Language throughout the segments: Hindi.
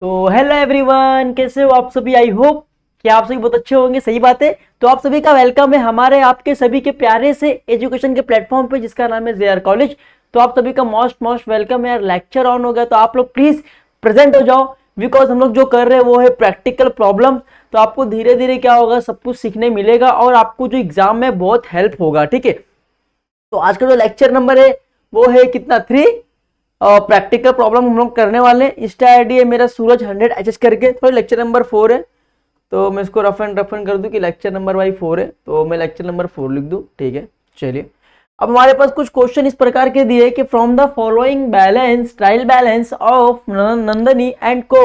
तो हेलो एवरीवन कैसे हो आप सभी आई होप कि आप सभी बहुत अच्छे होंगे सही बात है तो आप सभी का वेलकम है हमारे आपके सभी के प्यारे से एजुकेशन के प्लेटफॉर्म पे जिसका नाम है जे कॉलेज तो आप सभी का मोस्ट मोस्ट वेलकम है यार लेक्चर ऑन हो गया तो आप लोग प्लीज़ प्रेजेंट हो जाओ बिकॉज हम लोग जो कर रहे हैं वो है प्रैक्टिकल प्रॉब्लम तो आपको धीरे धीरे क्या होगा सब कुछ सीखने मिलेगा और आपको जो एग्जाम में बहुत हेल्प होगा ठीक है तो आज का जो लेक्चर नंबर है वो है कितना थ्री प्रैक्टिकल प्रॉब्लम हम लोग करने वाले हैं इंस्टा आईडी है मेरा सूरज हंड्रेड एच करके थोड़ी लेक्चर नंबर फोर है तो मैं इसको रफ एंड रफ एंड कर दूँ कि लेक्चर नंबर वाई फोर है तो मैं लेक्चर नंबर फोर लिख दूँ ठीक है चलिए अब हमारे पास कुछ क्वेश्चन इस प्रकार के दिए कि from the following balance trial balance of Nandini and co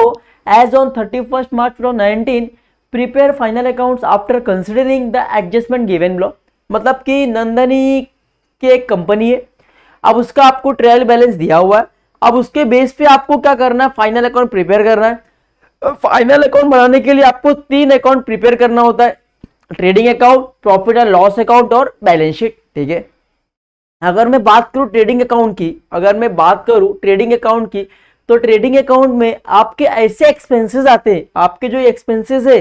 as on thirty first March two nineteen prepare final accounts after considering the adjustment given block मतलब कि नंदनी की एक कंपनी है अब उसका आपको ट्रायल बैलेंस दिया हुआ है अब उसके बेस पे आपको क्या करना है फाइनल अकाउंट प्रिपेयर करना है फाइनल अकाउंट बनाने के लिए आपको तीन अकाउंट प्रिपेयर करना होता है trading account profit and loss account और बैलेंस शीट ठीक है अगर मैं बात करूँ ट्रेडिंग अकाउंट की अगर मैं बात करूँ ट्रेडिंग अकाउंट की तो ट्रेडिंग अकाउंट में आपके ऐसे एक्सपेंसेस आते हैं आपके जो एक्सपेंसेस है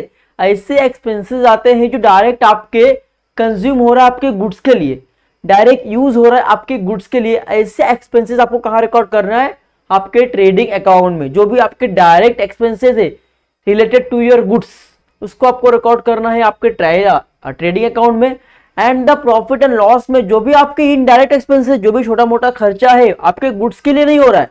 ऐसे एक्सपेंसेस आते हैं जो डायरेक्ट आपके कंज्यूम हो रहा है आपके गुड्स के लिए डायरेक्ट यूज हो रहा है आपके गुड्स के लिए ऐसे एक्सपेंसेस आपको कहाँ रिकॉर्ड करना है आपके ट्रेडिंग अकाउंट में जो भी आपके डायरेक्ट एक्सपेंसेस है रिलेटेड टू योर गुड्स उसको आपको रिकॉर्ड करना है आपके ट्रेडिंग अकाउंट में and the profit and loss में जो भी आपके इनडायरेक्ट एक्सपेंसेस जो भी छोटा मोटा खर्चा है आपके गुड्स के लिए नहीं हो रहा है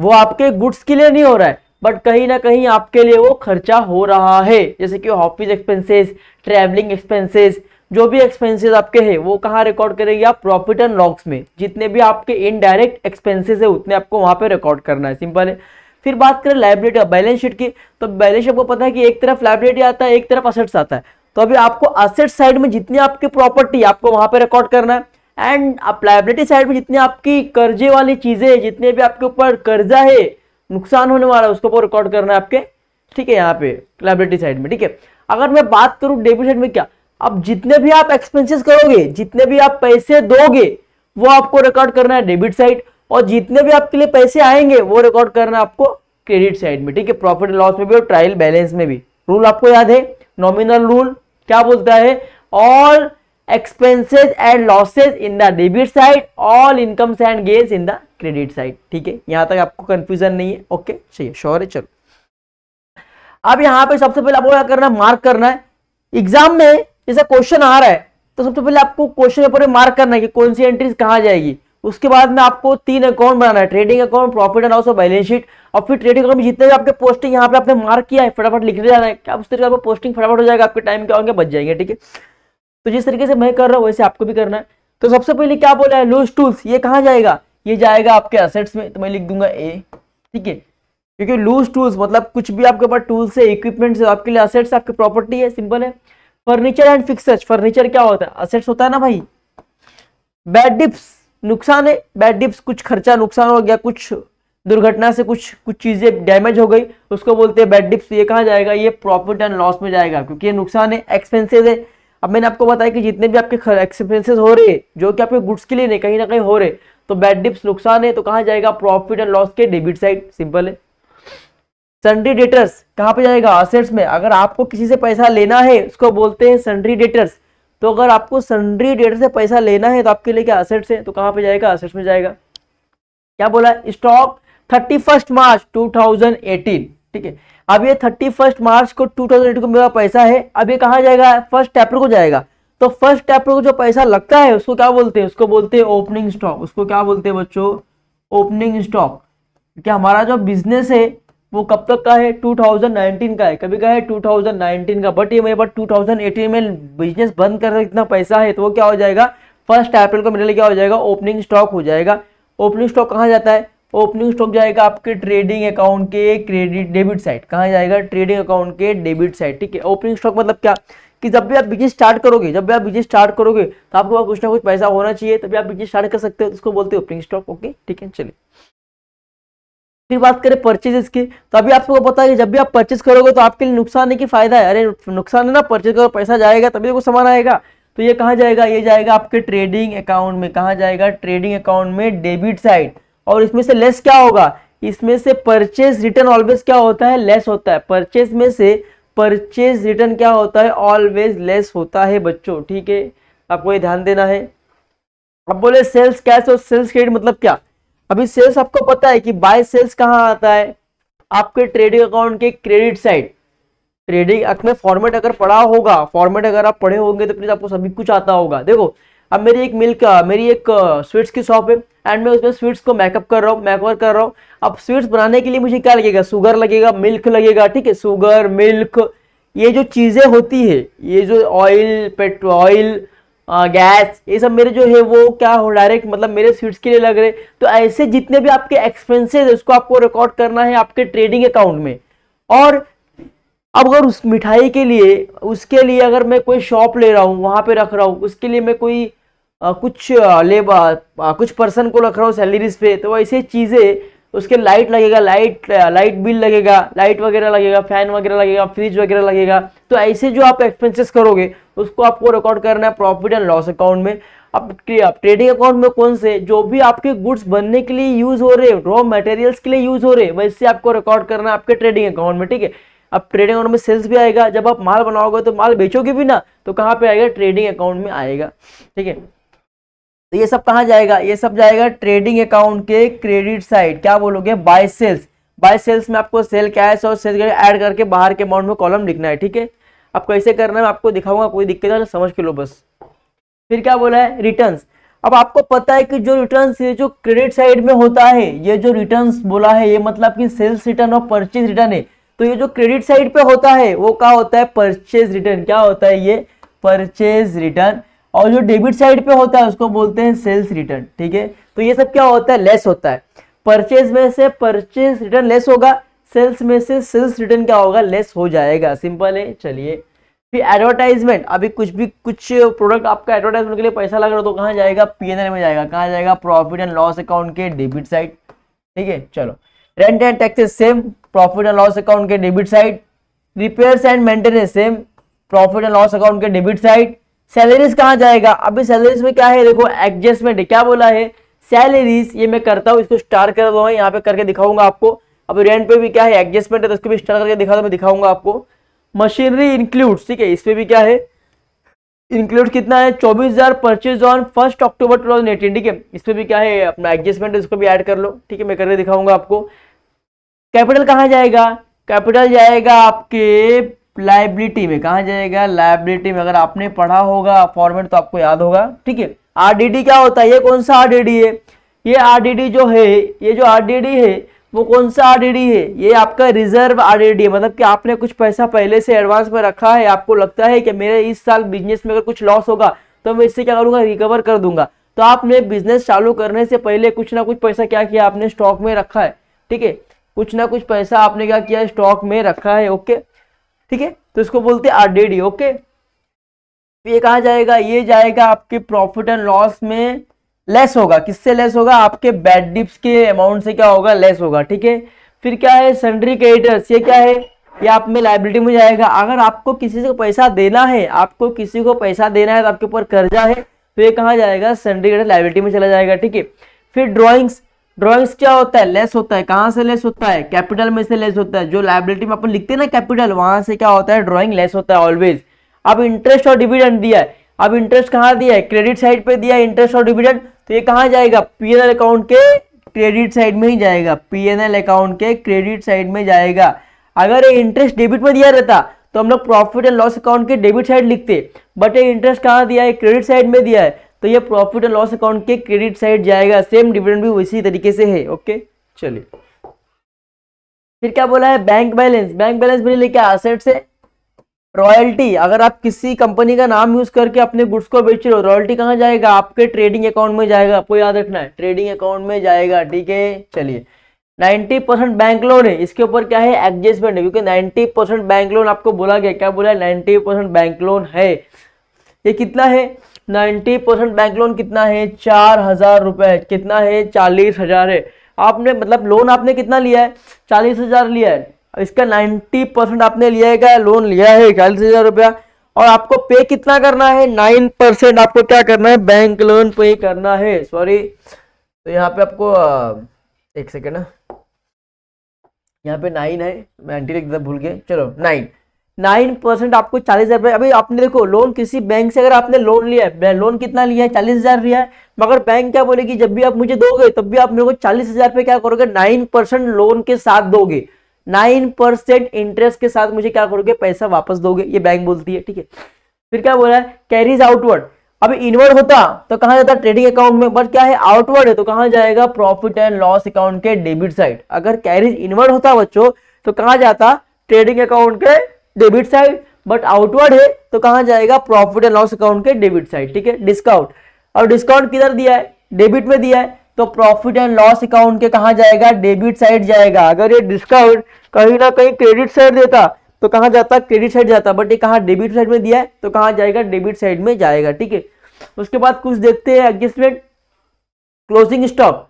वो आपके गुड्स के लिए नहीं हो रहा है बट कहीं ना कहीं आपके लिए वो खर्चा हो रहा है जैसे कि ऑफिस एक्सपेंसेस ट्रैवलिंग एक्सपेंसेस जो भी एक्सपेंसेस आपके हैं वो कहाँ रिकॉर्ड करेंगे आप प्रॉफिट एंड लॉक्स में जितने भी आपके इनडायरेक्ट एक्सपेंसेस है उतने आपको वहाँ पे रिकॉर्ड करना है सिंपल है फिर बात करें लाइबिलिटी बैलेंस शीट की तो बैलेंस आपको पता है कि एक तरफ लाइब्रेटी आता है एक तरफ असेट्स आता है तो अभी आपको असेट साइड में जितनी आपकी प्रॉपर्टी आपको वहाँ पर रिकॉर्ड करना है एंड आप लाइब्रेटी साइड में जितनी आपकी कर्जे वाली चीज़ें जितने भी आपके ऊपर कर्जा है नुकसान होने वाला है उसको ऊपर रिकॉर्ड करना है आपके ठीक है यहाँ पे लाइब्रेटी साइड में ठीक है अगर मैं बात करूँ डेबिट साइड में क्या अब जितने भी आप एक्सपेंसेस करोगे जितने भी आप पैसे दोगे वो आपको रिकॉर्ड करना है डेबिट साइड और जितने भी आपके लिए पैसे आएंगे वो रिकॉर्ड करना आपको क्रेडिट साइड में ठीक है प्रॉफिट लॉस में भी और ट्रायल बैलेंस में भी रूल आपको याद है नॉमिनल रूल क्या बोलता है all expenses and losses in the debit side all incomes and gains in the credit side ठीक है यहां तक आपको कंफ्यूजन नहीं है ओके चाहिए श्योर है चलो अब यहां पे सबसे पहले आपको क्या करना है मार्क करना है एग्जाम में जैसा क्वेश्चन आ रहा है तो सबसे पहले आपको क्वेश्चन पेपर में मार्क करना है कि कौन सी एंट्रीज कहाँ जाएगी उसके बाद में आपको तीन अकाउंट बनाना है ट्रेडिंग अकाउंट प्रॉफिट एंड और बैलेंस शीट और फिर ट्रेडिंग अकाउंट में जितने भी आपके पोस्टिंग यहाँ पे आपने मार्क किया है फटाफट लिख जाना है क्या उस तरीके आपको पोस्टिंग फटाफट हो जाएगा आपके टाइम के आगे बच जाएंगे ठीक है तो जिस तरीके से मैं कर रहा हूँ वैसे आपको भी करना है तो सबसे पहले क्या बोला है लूज टूल्स ये कहाँ जाएगा ये जाएगा आपके असेट्स में तो मैं लिख दूंगा ए ठीक है क्योंकि लूज टूल्स मतलब कुछ भी आपके पास टूल्स है इक्विपमेंट है तो आपके लिए असेट्स आपकी प्रॉपर्टी है सिंपल है फर्नीचर एंड फिक्सर्स फर्नीचर क्या होता है असेट्स होता है ना भाई बैड डिप्स नुकसान है बैड डिप्स कुछ खर्चा नुकसान हो गया कुछ दुर्घटना से कुछ कुछ चीज़ें डैमेज हो गई उसको बोलते हैं बैड डिप्स ये कहा जाएगा ये प्रॉफिट एंड लॉस में जाएगा क्योंकि ये नुकसान है एक्सपेंसिज है अब मैंने आपको बताया कि जितने भी आपके एक्सपेंसेस हो रहे हैं जो कि आपके गुड्स के लिए नहीं कहीं ना कहीं हो रहे तो बैड डिप्स नुकसान है तो कहाँ जाएगा प्रॉफिट एंड लॉस के डेबिट साइड सिंपल है सन्ड्री डेटर्स कहाँ पे जाएगा असेट्स में अगर आपको किसी से पैसा लेना है उसको बोलते हैं सन्ड्री डेटर्स तो अगर आपको सन्ड्री डेटर से पैसा लेना है तो आपके लिए क्या असेट्स है तो कहाँ पे जाएगा असेट्स में जाएगा क्या बोला stock thirty first March two thousand eighteen ठीक है अब ये थर्टी फर्स्ट मार्च को टू थाउजेंड एटीन को मेरा पैसा है अब ये कहाँ जाएगा फर्स्ट अप्रैल को जाएगा तो फर्स्ट अप्रैल को जो पैसा लगता है उसको क्या बोलते हैं उसको बोलते हैं ओपनिंग स्टॉक उसको क्या बोलते हैं बच्चों ओपनिंग स्टॉक क्योंकि हमारा जो बिजनेस है वो कब तक का है 2019 का है कभी का है 2019 का बट ये मेरे पास 2018 में बिजनेस बंद कर इतना पैसा है तो वो क्या हो जाएगा फर्स्ट अप्रैल को मेरे लिए क्या हो जाएगा ओपनिंग स्टॉक हो जाएगा ओपनिंग स्टॉक कहाँ जाता है ओपनिंग स्टॉक जाएगा आपके ट्रेडिंग अकाउंट के क्रेडिट डेबिट साइड कहाँ जाएगा ट्रेडिंग अकाउंट के डेबिट साइड ठीक है ओपनिंग स्टॉक मतलब क्या कि जब भी आप बिजनेस स्टार्ट करोगे जब भी आप बिजनेस स्टार्ट करोगे तो आपके पास कुछ ना कुछ पैसा होना चाहिए तभी आप बिजनेस स्टार्ट कर सकते हो उसको तो बोलते हैं ओपनिंग स्टॉक ओके ठीक है चलिए फिर बात करें परचेजेस की तो अभी आपको पता है जब भी आप परचेज करोगे तो आपके लिए नुकसान है कि फायदा है अरे नुकसान है ना परचेज करो पैसा जाएगा तभी तो सामान आएगा तो ये कहाँ जाएगा ये जाएगा आपके ट्रेडिंग अकाउंट में कहाँ जाएगा ट्रेडिंग अकाउंट में डेबिट साइड और इसमें से लेस क्या होगा इसमें से परचेज रिटर्न ऑलवेज क्या होता है लेस होता है परचेज में से परचेज रिटर्न क्या होता है ऑलवेज लेस होता है बच्चों ठीक है आपको ये ध्यान देना है अब बोले सेल्स कैश और सेल्स क्रेडिट मतलब क्या अभी सेल्स आपको पता है कि बाय सेल्स कहाँ आता है आपके ट्रेडिंग अकाउंट के क्रेडिट साइड ट्रेडिंग में फॉर्मेट अगर पढ़ा होगा फॉर्मेट अगर आप पढ़े होंगे तो प्लीज आपको सभी कुछ आता होगा देखो अब मेरी एक मिल्क मेरी एक स्वीट्स की शॉप है एंड मैं उसमें स्वीट्स को मेकअप कर रहा हूँ मेकओवर कर रहा हूँ अब स्वीट्स बनाने के लिए मुझे क्या लगेगा शुगर लगेगा मिल्क लगेगा ठीक है शुगर मिल्क ये जो चीज़ें होती है ये जो ऑयल पेट्रोल ऑयल गैस ये सब मेरे जो है वो क्या हो डायरेक्ट मतलब मेरे सीट्स के लिए लग रहे तो ऐसे जितने भी आपके एक्सपेंसेस उसको आपको रिकॉर्ड करना है आपके ट्रेडिंग अकाउंट में और अब अगर उस मिठाई के लिए उसके लिए अगर मैं कोई शॉप ले रहा हूँ वहाँ पे रख रहा हूँ उसके लिए मैं कोई आ, कुछ लेबर कुछ पर्सन को रख रहा हूँ सैलरीज पे तो ऐसे चीज़ें उसके लाइट लगेगा लाइट लाइट बिल लगेगा लाइट वगैरह लगेगा फैन वगैरह लगेगा फ्रिज वगैरह लगेगा तो ऐसे जो आप एक्सपेंसेस करोगे उसको आपको रिकॉर्ड करना है प्रॉफिट एंड लॉस अकाउंट में अब आप ट्रेडिंग अकाउंट में कौन से जो भी आपके गुड्स बनने के लिए यूज हो रहे रॉ मटेरियल्स के लिए यूज हो रहे वैसे आपको रिकॉर्ड करना है आपके ट्रेडिंग अकाउंट में ठीक है अब ट्रेडिंग अकाउंट में सेल्स भी आएगा जब आप माल बनाओगे तो माल बेचोगे भी ना तो कहाँ पे आएगा ट्रेडिंग अकाउंट में आएगा ठीक है तो ये सब कहाँ जाएगा ये सब जाएगा ट्रेडिंग अकाउंट के क्रेडिट साइड क्या बोलोगे बाय सेल्स बाय सेल्स में आपको सेल कैश और सेल ऐड करके बाहर के अमाउंट में कॉलम लिखना है ठीक है आप कैसे करना है आपको दिखाऊंगा कोई दिक्कत है समझ के लो बस फिर क्या बोला है रिटर्न्स अब आपको पता है कि जो रिटर्न ये जो क्रेडिट साइड में होता है ये जो रिटर्न बोला है ये मतलब कि सेल्स रिटर्न और परचेज रिटर्न है तो ये जो क्रेडिट साइड पे होता है वो क्या होता है परचेज रिटर्न क्या होता है ये परचेज रिटर्न और जो डेबिट साइड पे होता है उसको बोलते हैं सेल्स रिटर्न ठीक है तो ये सब क्या होता है लेस होता है परचेज में से परचेज रिटर्न लेस होगा सेल्स में से सेल्स रिटर्न क्या होगा लेस हो जाएगा सिंपल है चलिए फिर एडवर्टाइजमेंट अभी कुछ भी कुछ प्रोडक्ट आपका एडवर्टाइजमेंट के लिए पैसा लग रहा है तो कहाँ जाएगा पीएनएल में जाएगा कहाँ जाएगा प्रॉफिट एंड लॉस अकाउंट के डेबिट साइड ठीक है चलो rent and taxes same profit and loss account के debit side repairs and maintenance same profit and loss account के डेबिट साइड सैलरीज कहाँ जाएगा अभी सैलरीज में क्या है देखो एडजस्टमेंट क्या बोला है सैलरीज ये मैं करता हूँ इसको स्टार कर दो यहाँ पे करके दिखाऊंगा आपको अब रेंट पे भी क्या है एडजस्टमेंट है तो भी स्टार्ट करके दिखा दो तो मैं दिखाऊंगा आपको मशीनरी इंक्लूड ठीक है इसमें भी क्या है इंक्लूड कितना है चौबीस हजार purchase on first October two thousand eighteen ठीक है इसमें भी क्या है अपना एडजस्टमेंट इसको भी ऐड कर लो ठीक है मैं करके दिखाऊंगा आपको कैपिटल कहाँ जाएगा कैपिटल जाएगा आपके लाइबिलिटी में कहा जाएगा लाइबिलिटी में अगर आपने पढ़ा होगा फॉर्मेट तो आपको याद होगा ठीक है आरडीडी क्या होता है ये कौन सा आरडीडी है ये आरडीडी जो है ये जो आरडीडी है वो कौन सा आरडीडी है ये आपका रिजर्व आरडीडी है मतलब कि आपने कुछ पैसा पहले से एडवांस में रखा है आपको लगता है कि मेरे इस साल बिजनेस में अगर कुछ लॉस होगा तो मैं इससे क्या करूँगा रिकवर कर दूंगा तो आपने बिजनेस चालू करने से पहले कुछ ना कुछ पैसा क्या किया आपने स्टॉक में रखा है ठीक है कुछ ना कुछ पैसा आपने क्या किया स्टॉक में रखा है ओके ठीक है तो इसको बोलते हैं आरडीडी ओके तो ये कहा जाएगा ये जाएगा आपके प्रॉफिट एंड लॉस में लेस होगा किससे लेस होगा आपके बैड डिप्स के अमाउंट से क्या होगा लेस होगा ठीक है फिर क्या है सन्ड्री क्रेडिटर्स ये क्या है ये आप में लाइबिलिटी में जाएगा अगर आपको किसी से पैसा देना है आपको किसी को पैसा देना है तो आपके ऊपर कर्जा है तो ये कहाँ जाएगा सन्ड्री क्रेडिट लाइबिलिटी में चला जाएगा ठीक है फिर ड्रॉइंग्स ड्रॉइंग्स क्या होता है लेस होता है कहाँ से लेस होता है कैपिटल में से लेस होता है जो लाइबिलिटी में अपन लिखते हैं ना कैपिटल वहां से क्या होता है ड्रॉइंग लेस होता है ऑलवेज अब इंटरेस्ट और डिविडेंड दिया है अब इंटरेस्ट कहाँ दिया है क्रेडिट साइड पे दिया इंटरेस्ट और डिविडेंड तो ये कहाँ जाएगा पीएनएल अकाउंट के क्रेडिट साइड में ही जाएगा पीएनएल अकाउंट के क्रेडिट साइड में जाएगा अगर ये इंटरेस्ट डेबिट में दिया रहता तो हम लोग प्रॉफिट एंड लॉस अकाउंट के डेबिट साइड लिखते बट ये इंटरेस्ट कहाँ दिया है क्रेडिट साइड में दिया है तो ये प्रॉफिट एंड लॉस अकाउंट के क्रेडिट साइड जाएगा सेम डिविडेंड भी उसी तरीके से है ओके चलिए फिर क्या बोला है बैंक बैलेंस बैंक बैलेंस भी लेके एसेट्स है रॉयल्टी अगर आप किसी कंपनी का नाम यूज करके अपने गुड्स को बेच रहे हो रॉयल्टी कहाँ जाएगा आपके ट्रेडिंग अकाउंट में जाएगा आपको याद रखना है ट्रेडिंग अकाउंट में जाएगा ठीक है चलिए 90 परसेंट बैंक लोन है इसके ऊपर क्या है एडजस्टमेंट है क्योंकि 90 परसेंट बैंक लोन आपको बोला गया क्या बोला है नाइन्टी परसेंट बैंक लोन है ये कितना है नाइन्टी परसेंट बैंक लोन कितना है चार हजार रुपये कितना है चालीस हजार है आपने मतलब लोन आपने कितना लिया है चालीस हजार लिया है इसका 90 परसेंट आपने लिया है लोन लिया है चालीस हजार रुपया और आपको पे कितना करना है नाइन परसेंट आपको क्या करना है बैंक लोन पे करना है सॉरी तो यहाँ पे आपको एक सेकेंड ना हाँ। यहाँ पे नाइन है मैं एंटी एकदम भूल गया चलो नाइन नाइन परसेंट आपको चालीस हजार अभी आपने देखो लोन किसी बैंक से अगर आपने लोन लिया है लोन कितना लिया है चालीस हजार लिया है मगर बैंक क्या बोलेगी जब भी आप मुझे दोगे तब भी आप मेरे को चालीस हजार रुपये क्या करोगे नाइन परसेंट लोन के साथ दोगे नाइन परसेंट इंटरेस्ट के साथ मुझे क्या करोगे पैसा वापस दोगे ये बैंक बोलती है ठीक है फिर क्या बोला है कैरीज आउटवर्ड अब इनवर्ड होता तो कहा जाता ट्रेडिंग अकाउंट में बट क्या है आउटवर्ड है तो कहा जाएगा प्रॉफिट एंड लॉस अकाउंट के डेबिट साइड अगर कैरीज इनवर्ड होता बच्चों तो कहा जाता ट्रेडिंग अकाउंट के डेबिट साइड बट आउटवर्ड है तो कहा जाएगा प्रॉफिट एंड लॉस अकाउंट के डेबिट साइड ठीक है डिस्काउंट और डिस्काउंट किधर दिया है डेबिट में दिया है तो प्रॉफिट एंड लॉस अकाउंट के कहा जाएगा डेबिट साइड जाएगा अगर ये डिस्काउंट कहीं ना कहीं क्रेडिट साइड देता तो कहा जाता क्रेडिट साइड जाता बट ये कहा डेबिट साइड में दिया है तो कहा जाएगा डेबिट साइड में जाएगा ठीक है उसके बाद कुछ देखते हैं एडजस्टमेंट क्लोजिंग स्टॉक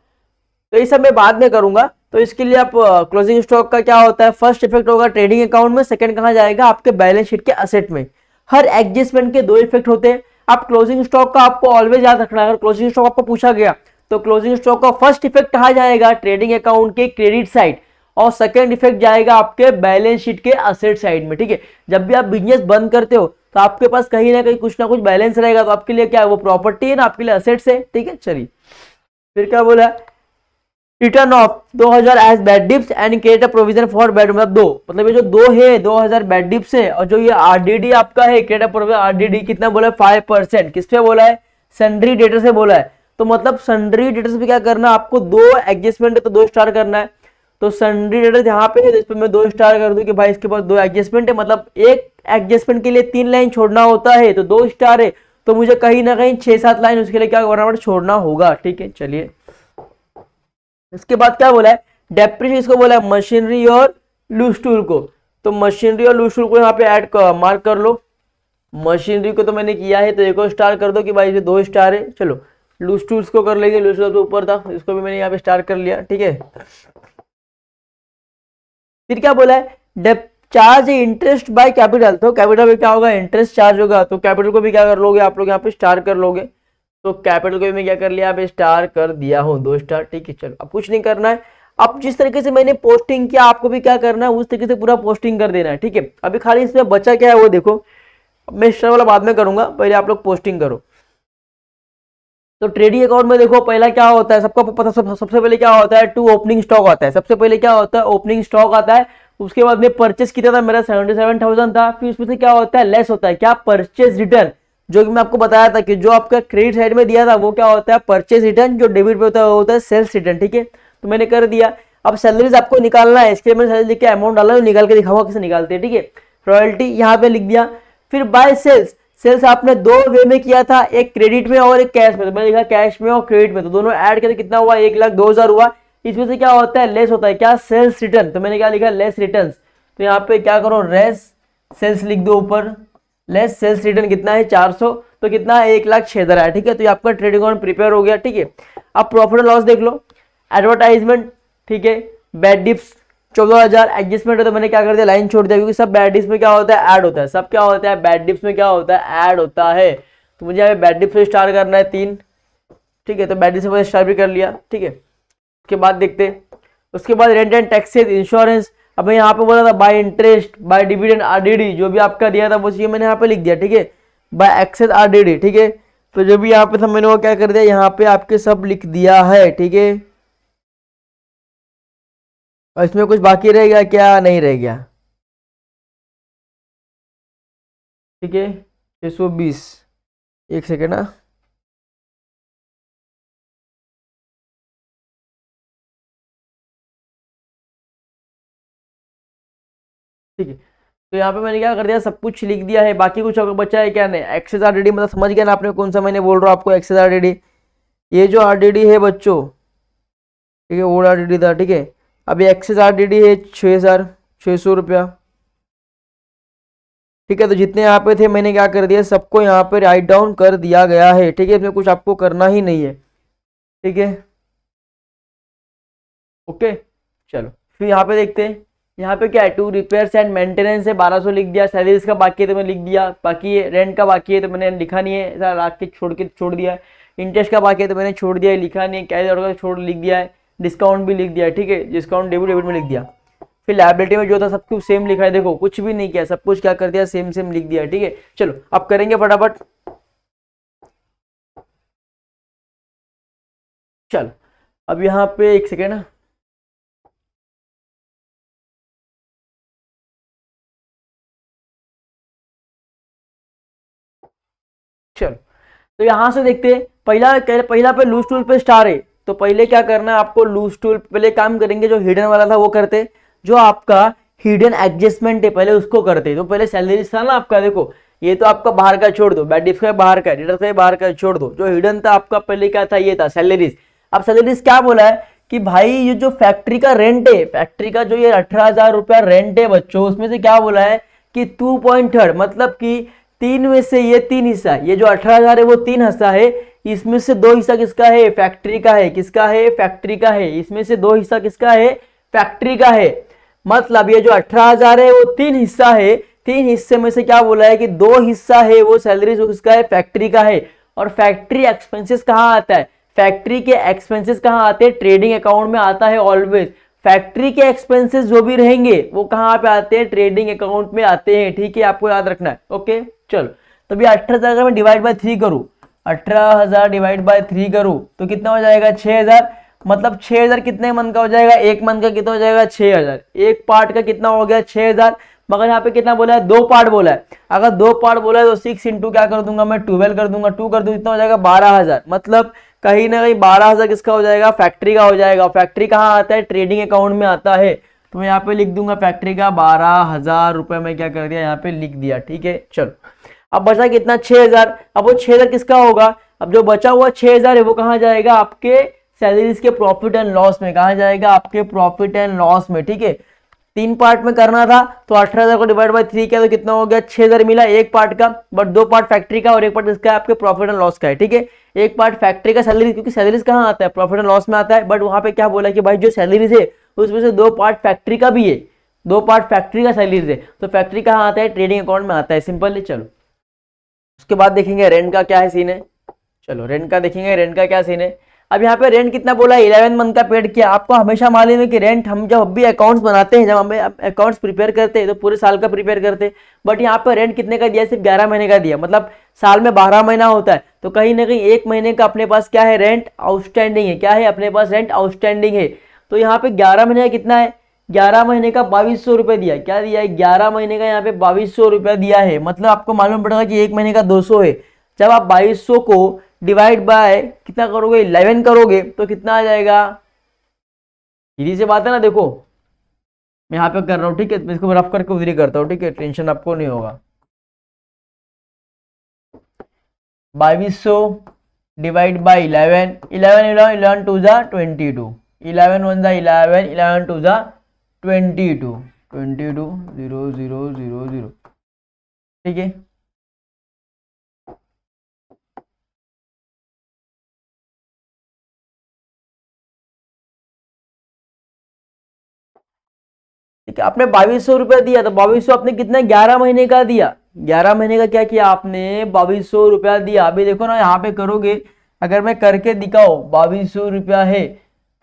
तो ये सब मैं बाद में करूंगा तो इसके लिए आप क्लोजिंग स्टॉक का क्या होता है फर्स्ट इफेक्ट होगा ट्रेडिंग अकाउंट में सेकंड कहा जाएगा आपके बैलेंस शीट के असेट में हर एडजस्टमेंट के दो इफेक्ट होते हैं आप क्लोजिंग स्टॉक का आपको ऑलवेज याद रखना अगर क्लोजिंग स्टॉक आपको पूछा गया तो क्लोजिंग स्टॉक का फर्स्ट इफेक्ट कहा जाएगा ट्रेडिंग अकाउंट के क्रेडिट साइड और सेकेंड इफेक्ट जाएगा आपके बैलेंस शीट के असेट साइड में ठीक है जब भी आप बिजनेस बंद करते हो तो आपके पास कहीं ना कहीं कुछ ना कुछ बैलेंस रहेगा तो आपके लिए क्या है वो प्रॉपर्टी है ना आपके लिए असेट्स है ठीक है चलिए फिर क्या बोला written off 2000 as bad debts and create a provision for bad मतलब दो मतलब ये जो दो है 2000 बैड डिप्स है और जो ये आरडीडी आपका है क्रिएट अ प्रोविजन आरडीडी कितना बोला है फाइव परसेंट किस पे बोला है सेंड्री डेटा से बोला है तो मतलब सन्ड्री डेटर्स भी क्या करना आपको दो एडजस्टमेंट तो दो स्टार करना है तो सन्ड्री डेटर्स यहाँ पे है मैं दो स्टार कर दूं कि भाई इसके पास दो एडजस्टमेंट है मतलब एक एडजस्टमेंट के लिए तीन लाइन छोड़ना होता है तो दो स्टार है तो मुझे कहीं ना कहीं छह सात लाइन उसके लिए क्या करना छोड़ना होगा ठीक है चलिए इसके बाद क्या बोला है डेप्रिश इसको बोला है मशीनरी और लूज टूल को तो मशीनरी और लूज टूल को यहाँ पे ऐड मार्क कर लो मशीनरी को तो मैंने किया है तो एक और स्टार कर दो कि भाई इसे दो स्टार है चलो लूज टूल्स को कर लेंगे लूज टू ऊपर था इसको भी मैंने यहाँ पे स्टार्ट कर लिया ठीक है फिर क्या बोला है डेप चार्ज इंटरेस्ट बाय कैपिटल तो कैपिटल में क्या होगा इंटरेस्ट चार्ज होगा तो कैपिटल को भी क्या कर लोगे आप लोग यहाँ पे स्टार कर लोगे तो कैपिटल को भी मैं क्या कर लिया आप स्टार कर दिया हूँ दो स्टार ठीक है चलो अब कुछ नहीं करना है अब जिस तरीके से मैंने पोस्टिंग किया आपको भी क्या करना है उस तरीके से पूरा पोस्टिंग कर देना है ठीक है अभी खाली इसमें बचा क्या है वो देखो मैं स्टार वाला बाद में करूंगा पहले आप लोग पोस्टिंग करो तो ट्रेडिंग अकाउंट में देखो पहला क्या होता है सबको पता सब, सबसे पहले क्या होता है टू ओपनिंग स्टॉक आता है सबसे पहले क्या होता है ओपनिंग स्टॉक आता है उसके बाद में परचेस कितना था मेरा सेवेंटी सेवन थाउजेंड था फिर उसमें से क्या होता है लेस होता है क्या परचेस रिटर्न जो कि मैं आपको बताया था कि जो आपका क्रेडिट साइड में दिया था वो क्या होता है परचेस रिटर्न जो डेबिट पे होता है होता है सेल्स रिटर्न ठीक है तो मैंने कर दिया अब सैलरीज आपको निकालना है इसके लिए मैंने सैलरी लिख के अमाउंट डाला तो निकाल के दिखाऊंगा कैसे निकालते हैं ठीक है रॉयल्टी यहाँ पे लिख दिया फिर बाय सेल्स सेल्स आपने दो वे में किया था एक क्रेडिट में और एक कैश में तो मैंने लिखा कैश में और क्रेडिट में तो दोनों ऐड करके कितना हुआ एक लाख दो हजार हुआ इसमें से क्या होता है लेस होता है क्या सेल्स रिटर्न तो मैंने क्या लिखा लेस रिटर्न तो यहाँ पे क्या करो रेस सेल्स लिख दो ऊपर लेस सेल्स रिटर्न कितना है चार सौ तो कितना है एक लाख छह हजार है ठीक है तो ये आपका ट्रेडिंग अकाउंट प्रिपेयर हो गया ठीक है अब प्रॉफिट लॉस देख लो एडवर्टाइजमेंट ठीक है बैड डिप्स चौदह हज़ार एडजस्टमेंट होता है तो मैंने क्या कर दिया लाइन छोड़ दिया क्योंकि सब बैड डिप्स में क्या होता है ऐड होता है सब क्या होता है बैड डिप्स में क्या होता है ऐड होता है तो मुझे यहाँ पे बैड डिप्स स्टार करना है तीन ठीक है तो बैड डिप्स से स्टार भी कर लिया ठीक है उसके बाद देखते उसके बाद रेंट एंड टैक्सेज इंश्योरेंस अब मैं यहाँ पे बोला था by interest by dividend RDD जो भी आपका दिया था वो चाहिए मैंने यहाँ पे लिख दिया ठीक है बाय एक्सेस आरडीडी ठीक है तो जो भी यहाँ पे था मैंने वो क्या कर दिया यहाँ पे आपके सब लिख दिया है ठीक है और इसमें कुछ बाकी रह गया क्या नहीं रह गया ठीक है छः सौ बीस एक सेकेंड ना हाँ। ठीक है तो यहाँ पे मैंने क्या कर दिया सब कुछ लिख दिया है बाकी कुछ अगर बचा है क्या नहीं एक्सेस आर मतलब समझ गया ना आपने कौन सा मैंने बोल रहा हूँ आपको एक्सेस आर ये जो आर है बच्चों ठीक है ओल्ड आर था ठीक है अभी एक्सेस आर डी डी है छः हज़ार छः सौ रुपया ठीक है तो जितने यहाँ पे थे मैंने क्या कर दिया सबको यहाँ पे राइट डाउन कर दिया गया है ठीक है इसमें कुछ आपको करना ही नहीं है ठीक है ओके चलो फिर यहाँ पे देखते हैं यहाँ पे क्या है टू रिपेयर एंड मेंटेनेंस है बारह सौ लिख दिया सैलरीज का बाकी है तो मैंने लिख दिया बाकी है रेंट का बाकी है तो मैंने लिखा नहीं है सर रात के छोड़ के छोड़ दिया है इंटरेस्ट का बाकी है तो मैंने छोड़ दिया है लिखा नहीं है कैश छोड़ लिख दिया है डिस्काउंट भी लिख दिया ठीक है डिस्काउंट डेबिट डेबिट में लिख दिया फिर लाइबिलिटी में जो था सब कुछ सेम लिखा है देखो कुछ भी नहीं किया सब कुछ क्या कर दिया सेम सेम लिख दिया ठीक है चलो अब करेंगे फटाफट चलो अब यहाँ पे एक सेकेंड चलो तो यहां से देखते हैं पहला पहला पे लूज टूल पे स्टार है तो पहले क्या करना है आपको लूज टूल पहले काम करेंगे जो हिडन वाला था वो करते जो आपका हिडन एडजस्टमेंट है पहले उसको करते तो पहले सैलरी था ना आपका देखो ये तो आपका बाहर का छोड़ दो बैट का बाहर का डेटर का बाहर का छोड़ दो जो हिडन था आपका पहले क्या था ये था सैलरीज अब सैलरीज क्या बोला है कि भाई ये जो फैक्ट्री का रेंट है फैक्ट्री का जो ये अठारह हजार रुपया रेंट है बच्चों उसमें से क्या बोला है कि टू पॉइंट थर्ड मतलब कि तीन में से ये तीन हिस्सा ये जो अठारह हजार है वो तीन हिस्सा है इसमें से दो हिस्सा किसका है फैक्ट्री का है किसका है फैक्ट्री का है इसमें से दो हिस्सा किसका है फैक्ट्री का है मतलब ये जो अठारह हजार है वो तीन हिस्सा है तीन हिस्से में से क्या बोला है कि दो हिस्सा है वो सैलरी जो किसका है फैक्ट्री का है और फैक्ट्री एक्सपेंसेस कहाँ आता है फैक्ट्री के एक्सपेंसेस कहाँ आते हैं ट्रेडिंग अकाउंट में आता है ऑलवेज फैक्ट्री के एक्सपेंसेस जो भी रहेंगे वो कहाँ पे आते हैं ट्रेडिंग अकाउंट में आते हैं ठीक है आपको याद रखना है ओके चलो तो अठारह हजार में डिवाइड बाय थ्री करूँ अठारह हजार डिवाइड बाय थ्री करूँ तो कितना हो जाएगा छः हजार मतलब छह हजार कितने मन का हो जाएगा एक मन का कितना हो जाएगा छः हजार एक पार्ट का कितना हो गया छह हजार मगर यहाँ पे कितना बोला है दो पार्ट बोला है अगर दो पार्ट बोला है तो सिक्स इंटू क्या कर दूंगा मैं ट्वेल्व कर दूंगा टू कर दूंगा कितना हो जाएगा बारह हजार मतलब कहीं ना कहीं बारह हजार किसका हो जाएगा फैक्ट्री का हो जाएगा फैक्ट्री कहाँ आता है ट्रेडिंग अकाउंट में आता है तो मैं यहाँ पे लिख दूंगा फैक्ट्री का बारह हजार रुपये में क्या कर दिया यहाँ पे लिख दिया ठीक है चलो अब बचा कितना छह हज़ार अब वो छः हज़ार किसका होगा अब जो बचा हुआ छह हज़ार है वो कहाँ जाएगा आपके सैलरीज के प्रॉफिट एंड लॉस में कहा जाएगा आपके प्रॉफिट एंड लॉस में ठीक है तीन पार्ट में करना था तो अठारह हजार को डिवाइड बाई थ्री किया तो कितना हो गया छह हजार मिला एक पार्ट का बट दो पार्ट फैक्ट्री का और एक पार्ट इसका आपके प्रॉफिट एंड लॉस का है ठीक है एक पार्ट फैक्ट्री का सैलरी क्योंकि सैलरीज कहाँ आता है प्रॉफिट एंड लॉस में आता है बट वहां पे क्या बोला कि भाई जो सैलरीज है उसमें से दो पार्ट फैक्ट्री का भी है दो पार्ट फैक्ट्री का सैलरीज है तो फैक्ट्री कहाँ आता है ट्रेडिंग अकाउंट में आता है सिंपल चलो उसके बाद देखेंगे रेंट का क्या है सीन है चलो रेंट का देखेंगे रेंट का क्या सीन है अब यहाँ पे रेंट कितना बोला है इलेवन मंथ का पेड किया आपको हमेशा मालूम है कि रेंट हम जब भी अकाउंट्स बनाते हैं जब हमें अकाउंट्स प्रिपेयर करते हैं तो पूरे साल का प्रिपेयर करते हैं बट यहाँ पे रेंट कितने का दिया सिर्फ ग्यारह महीने का दिया मतलब साल में बारह महीना होता है तो कहीं ना कहीं एक महीने का अपने पास क्या है रेंट आउटस्टैंडिंग है क्या है अपने पास रेंट आउटस्टैंडिंग है तो यहाँ पे ग्यारह महीने का कितना है ग्यारह महीने का बाईस सौ रुपया दिया क्या दिया है ग्यारह महीने का यहाँ पे बाईस सौ रुपया दिया है मतलब आपको मालूम पड़ेगा कि एक महीने का दो सौ है जब आप बाईस सौ को डिवाइड बाय कितना करोगे इलेवन करोगे तो कितना आ जाएगा सीधी से बात है ना देखो मैं यहाँ पे कर रहा हूँ ठीक है इसको रफ करके उधरी करता हूँ ठीक है टेंशन आपको नहीं होगा बाईस सौ divide by eleven eleven eleven eleven two ज़ा ट्वेंटी टू इलेवन वन ज़ा इलेवन इलेवन टू ज़ा twenty two twenty two zero zero zero zero ठीक है ठीक है आपने बाईस सौ रुपया दिया तो बाईस सौ आपने कितना ग्यारह महीने का दिया ग्यारह महीने का क्या किया आपने बाईस सौ रुपया दिया अभी देखो ना यहाँ पे करोगे अगर मैं करके दिखाओ बाईस सौ रुपया है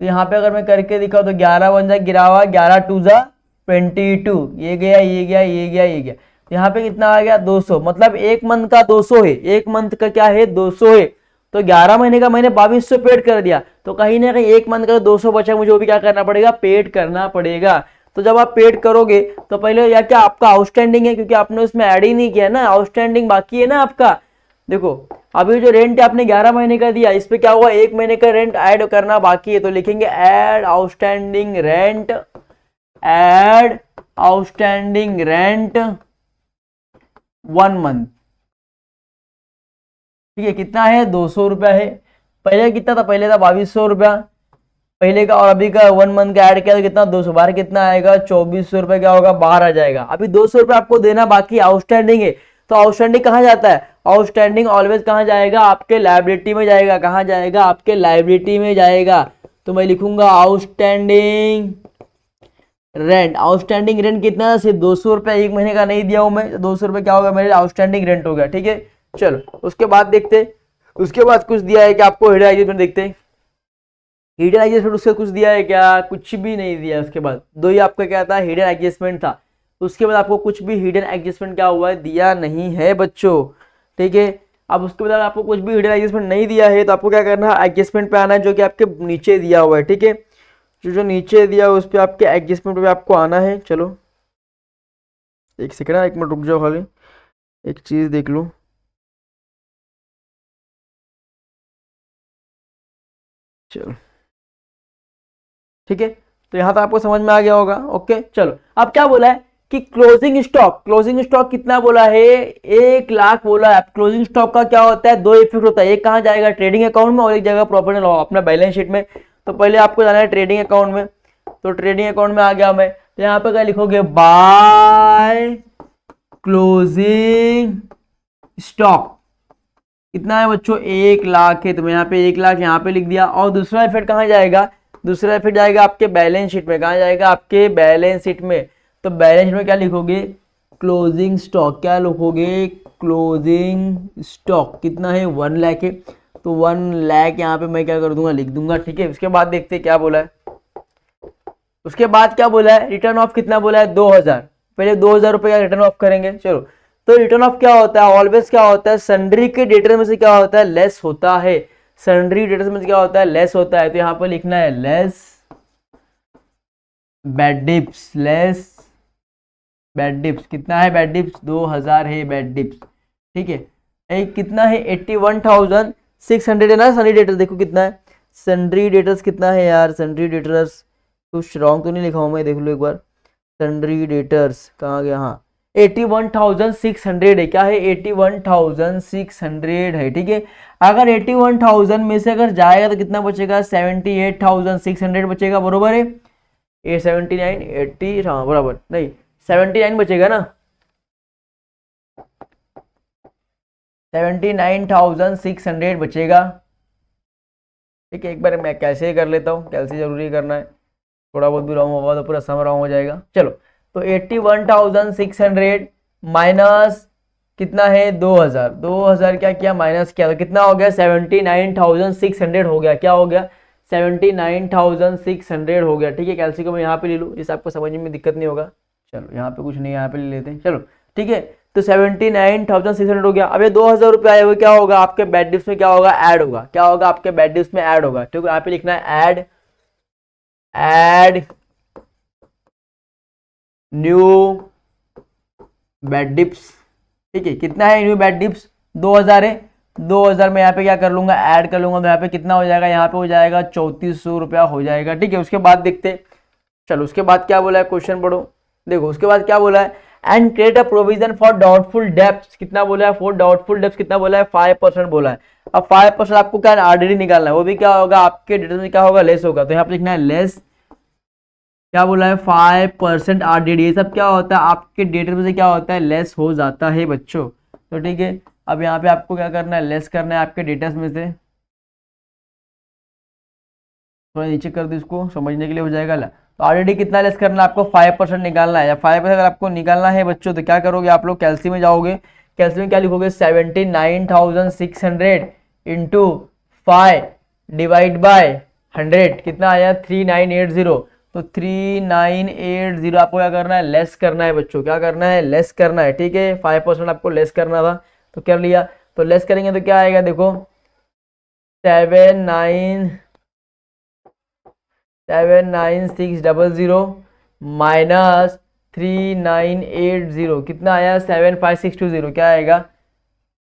तो यहाँ पे अगर मैं करके दिखाऊँ तो ग्यारह वन जा गिरावा ग्यारह टू जा ट्वेंटी टू ये गया ये गया ये गया ये गया तो यहाँ पे कितना आ गया दो सौ मतलब एक मंथ का दो सौ है एक मंथ का क्या है दो सौ है तो ग्यारह महीने का मैंने बाईस सौ पेड कर दिया तो कहीं ना कहीं एक मंथ का दो सौ बचा मुझे वो भी क्या करना पड़ेगा पेड करना पड़ेगा तो जब आप पेड करोगे तो पहले या क्या आपका आउटस्टैंडिंग है क्योंकि आपने उसमें ऐड ही नहीं किया ना आउटस्टैंडिंग बाकी है ना आपका देखो अभी जो रेंट है आपने 11 महीने का दिया इस पर क्या हुआ एक महीने का रेंट ऐड करना बाकी है तो लिखेंगे add outstanding rent add outstanding rent one month ठीक है कितना है दो सौ रुपया है पहले कितना था पहले था बाईस सौ रुपया पहले का और अभी का वन मंथ का ऐड किया तो कितना दो सौ बारह कितना आएगा चौबीस सौ रुपया क्या होगा बाहर आ जाएगा अभी दो सौ रुपया आपको देना बाकी आउटस्टैंडिंग है तो आउटस्टैंडिंग कहाँ जाता है आउटस्टैंडिंग ऑलवेज कहाँ जाएगा आपके लाइब्रेटी में जाएगा कहाँ जाएगा आपके लाइब्रेटी में जाएगा तो मैं लिखूंगा आउटस्टैंडिंग रेंट आउटस्टैंडिंग रेंट कितना सिर्फ दो सौ रुपया एक महीने का नहीं दिया हूँ मैं तो दो सौ रुपये क्या होगा मेरे आउटस्टैंडिंग रेंट हो गया ठीक है चलो उसके बाद देखते उसके बाद कुछ दिया है कि आपको हिडन एडजस्टमेंट देखते हिडन एडजस्टमेंट उसका कुछ दिया है क्या कुछ भी नहीं दिया उसके बाद दो ही आपका क्या था हिडन एडजस्टमेंट था उसके बाद आपको कुछ भी हिडन एडजस्टमेंट क्या हुआ है दिया नहीं है बच्चों ठीक है अब उसके बाद आपको कुछ भी हिडन एडजस्टमेंट नहीं दिया है तो आपको क्या करना है एडजस्टमेंट पे आना है जो कि आपके नीचे दिया हुआ है ठीक है जो जो नीचे दिया उस पर आपके एडजस्टमेंट पे आपको आना है चलो एक सेकेंड हाँ, एक मिनट रुक जाओ खाली एक चीज़ देख लो चलो ठीक है तो यहाँ तो आपको समझ में आ गया होगा ओके चलो अब क्या बोला है कि क्लोजिंग स्टॉक क्लोजिंग स्टॉक कितना बोला है एक लाख बोला है क्लोजिंग स्टॉक का क्या होता है दो इफेक्ट होता है एक कहाँ जाएगा ट्रेडिंग अकाउंट में और एक जाएगा प्रॉफिट एंड लॉस अपना बैलेंस शीट में तो पहले आपको जाना है ट्रेडिंग अकाउंट में तो ट्रेडिंग अकाउंट में आ गया मैं तो यहाँ पे क्या लिखोगे बाय क्लोजिंग स्टॉक कितना है बच्चों एक लाख है तो मैं यहाँ पे एक लाख यहाँ पे लिख दिया और दूसरा इफेक्ट कहाँ जाएगा दूसरा इफेक्ट जाएगा आपके बैलेंस शीट में कहाँ जाएगा आपके बैलेंस शीट में तो बैलेंस में क्या लिखोगे क्लोजिंग स्टॉक क्या लिखोगे क्लोजिंग स्टॉक कितना है वन लैख है तो वन लैख यहाँ पे मैं क्या कर दूंगा लिख दूंगा ठीक है उसके बाद देखते हैं क्या बोला है उसके बाद क्या बोला है रिटर्न ऑफ कितना बोला है दो हजार पहले दो हजार रुपये का रिटर्न ऑफ करेंगे चलो तो रिटर्न ऑफ क्या होता है ऑलवेज क्या होता है सन्ड्री के डेटर में से क्या होता है लेस होता है सन्ड्री डेटर में से क्या होता है लेस होता है तो यहाँ पर लिखना है less debts less bad debts कितना है बैड डिप्स दो हज़ार है बैड डिप्स ठीक है एक कितना है eighty one thousand six hundred है ना सनी डेटर्स देखो कितना है सन्ड्री डेटर्स कितना है यार सन्ड्री डेटर्स कुछ रॉन्ग तो नहीं लिखा हूँ मैं देख लो एक बार सनरी डेटर्स कहाँ गया हाँ eighty one thousand six hundred है क्या है eighty one thousand six hundred है ठीक है अगर एटी वन थाउजेंड में से अगर जाएगा तो कितना बचेगा seventy eight thousand six hundred बचेगा बराबर है ए सेवेंटी नाइन एट्टी हाँ बराबर नहीं सेवेंटी नाइन बचेगा ना seventy nine thousand six hundred बचेगा ठीक है एक बार मैं कैसे कर लेता हूँ कैसे जरूरी करना है थोड़ा बहुत भी रॉन्ग होगा तो पूरा सम रॉन्ग हो जाएगा चलो तो eighty one thousand six hundred minus कितना है दो हजार दो हजार क्या किया माइनस किया तो कितना हो गया seventy nine thousand six hundred हो गया क्या हो गया seventy nine thousand six hundred हो गया ठीक है कैलसी को मैं यहाँ पे ले लूँ इस आपको समझ में दिक्कत नहीं होगा चलो यहाँ पे कुछ नहीं यहाँ पे ले लेते हैं चलो ठीक है तो seventy nine thousand six hundred हो गया अब ये दो हज़ार रुपये आए हुए क्या होगा आपके बैड डिप्स में क्या होगा ऐड होगा क्या होगा आपके बैड डिप्स में ऐड होगा ठीक है यहाँ पे लिखना है add add new bad debts ठीक है कितना है न्यू बैड डिप्स दो हज़ार है दो हज़ार में यहाँ पे क्या कर लूंगा ऐड कर लूंगा तो यहाँ पे कितना हो जाएगा यहाँ पे हो जाएगा चौंतीस सौ रुपया हो जाएगा ठीक है उसके बाद देखते चलो उसके बाद क्या बोला है क्वेश्चन पढ़ो देखो उसके बाद क्या बोला है and create a provision for doubtful debts कितना बोला है फॉर डाउटफुल डेप्स कितना बोला है फाइव परसेंट बोला है अब फाइव परसेंट आपको क्या आरडीडी निकालना है वो भी क्या होगा आपके डिटेल में क्या होगा लेस होगा तो यहाँ पे लिखना है लेस क्या बोला है five percent R D D ये सब क्या होता है आपके डेटर में से क्या होता है लेस हो जाता है बच्चों तो ठीक है अब यहाँ पे आपको क्या करना है लेस करना है आपके डेटर्स में से थोड़ा नीचे कर दो इसको समझने के लिए हो जाएगा ला तो ऑलरेडी कितना लेस करना है आपको फाइव परसेंट निकालना है या फाइव परसेंट अगर आपको निकालना है बच्चों तो क्या करोगे आप लोग कैलसी में जाओगे कैलसी में क्या लिखोगे seventy nine thousand six hundred into five divide by hundred कितना आया थ्री नाइन एट जीरो तो थ्री नाइन एट जीरो आपको क्या करना है लेस करना है बच्चों क्या करना है लेस करना है ठीक है फाइव परसेंट आपको लेस करना था तो कर लिया तो लेस करेंगे तो क्या आएगा देखो seven nine seven nine six double zero minus three nine eight zero कितना आया seven five six two zero क्या आएगा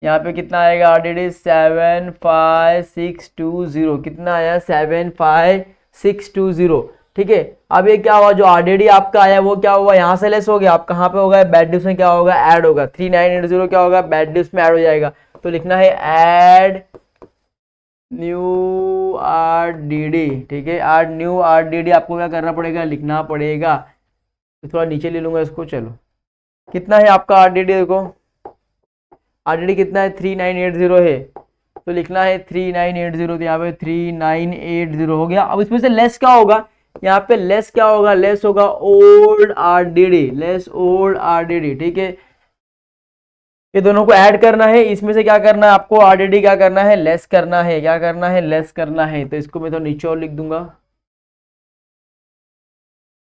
यहाँ पे कितना आएगा R D D seven five six two zero कितना आया seven five six two zero ठीक है अब ये क्या हुआ जो आर डी डी आपका आया वो क्या हुआ यहाँ से लेस हो गया आप कहाँ पे होगा बैड ड्यूस में क्या होगा ऐड होगा थ्री नाइन एट ज़ीरो क्या होगा बैड ड्यूस में ऐड हो जाएगा तो लिखना है add new R D D ठीक है R new R D D आपको क्या करना पड़ेगा लिखना पड़ेगा तो थोड़ा नीचे ले लूंगा इसको चलो कितना है आपका आर डी डी देखो आर डी डी कितना है थ्री नाइन एट ज़ीरो है तो लिखना है थ्री नाइन एट ज़ीरो तो यहाँ पे थ्री नाइन एट ज़ीरो हो गया अब इसमें से लेस क्या होगा यहाँ पे लेस क्या होगा लेस होगा old R D D less old R D D ठीक है ये दोनों को ऐड करना है इसमें से क्या करना है आपको ऑलरेडी क्या करना है लेस करना है क्या करना है लेस करना है तो इसको मैं तो नीचे और लिख दूंगा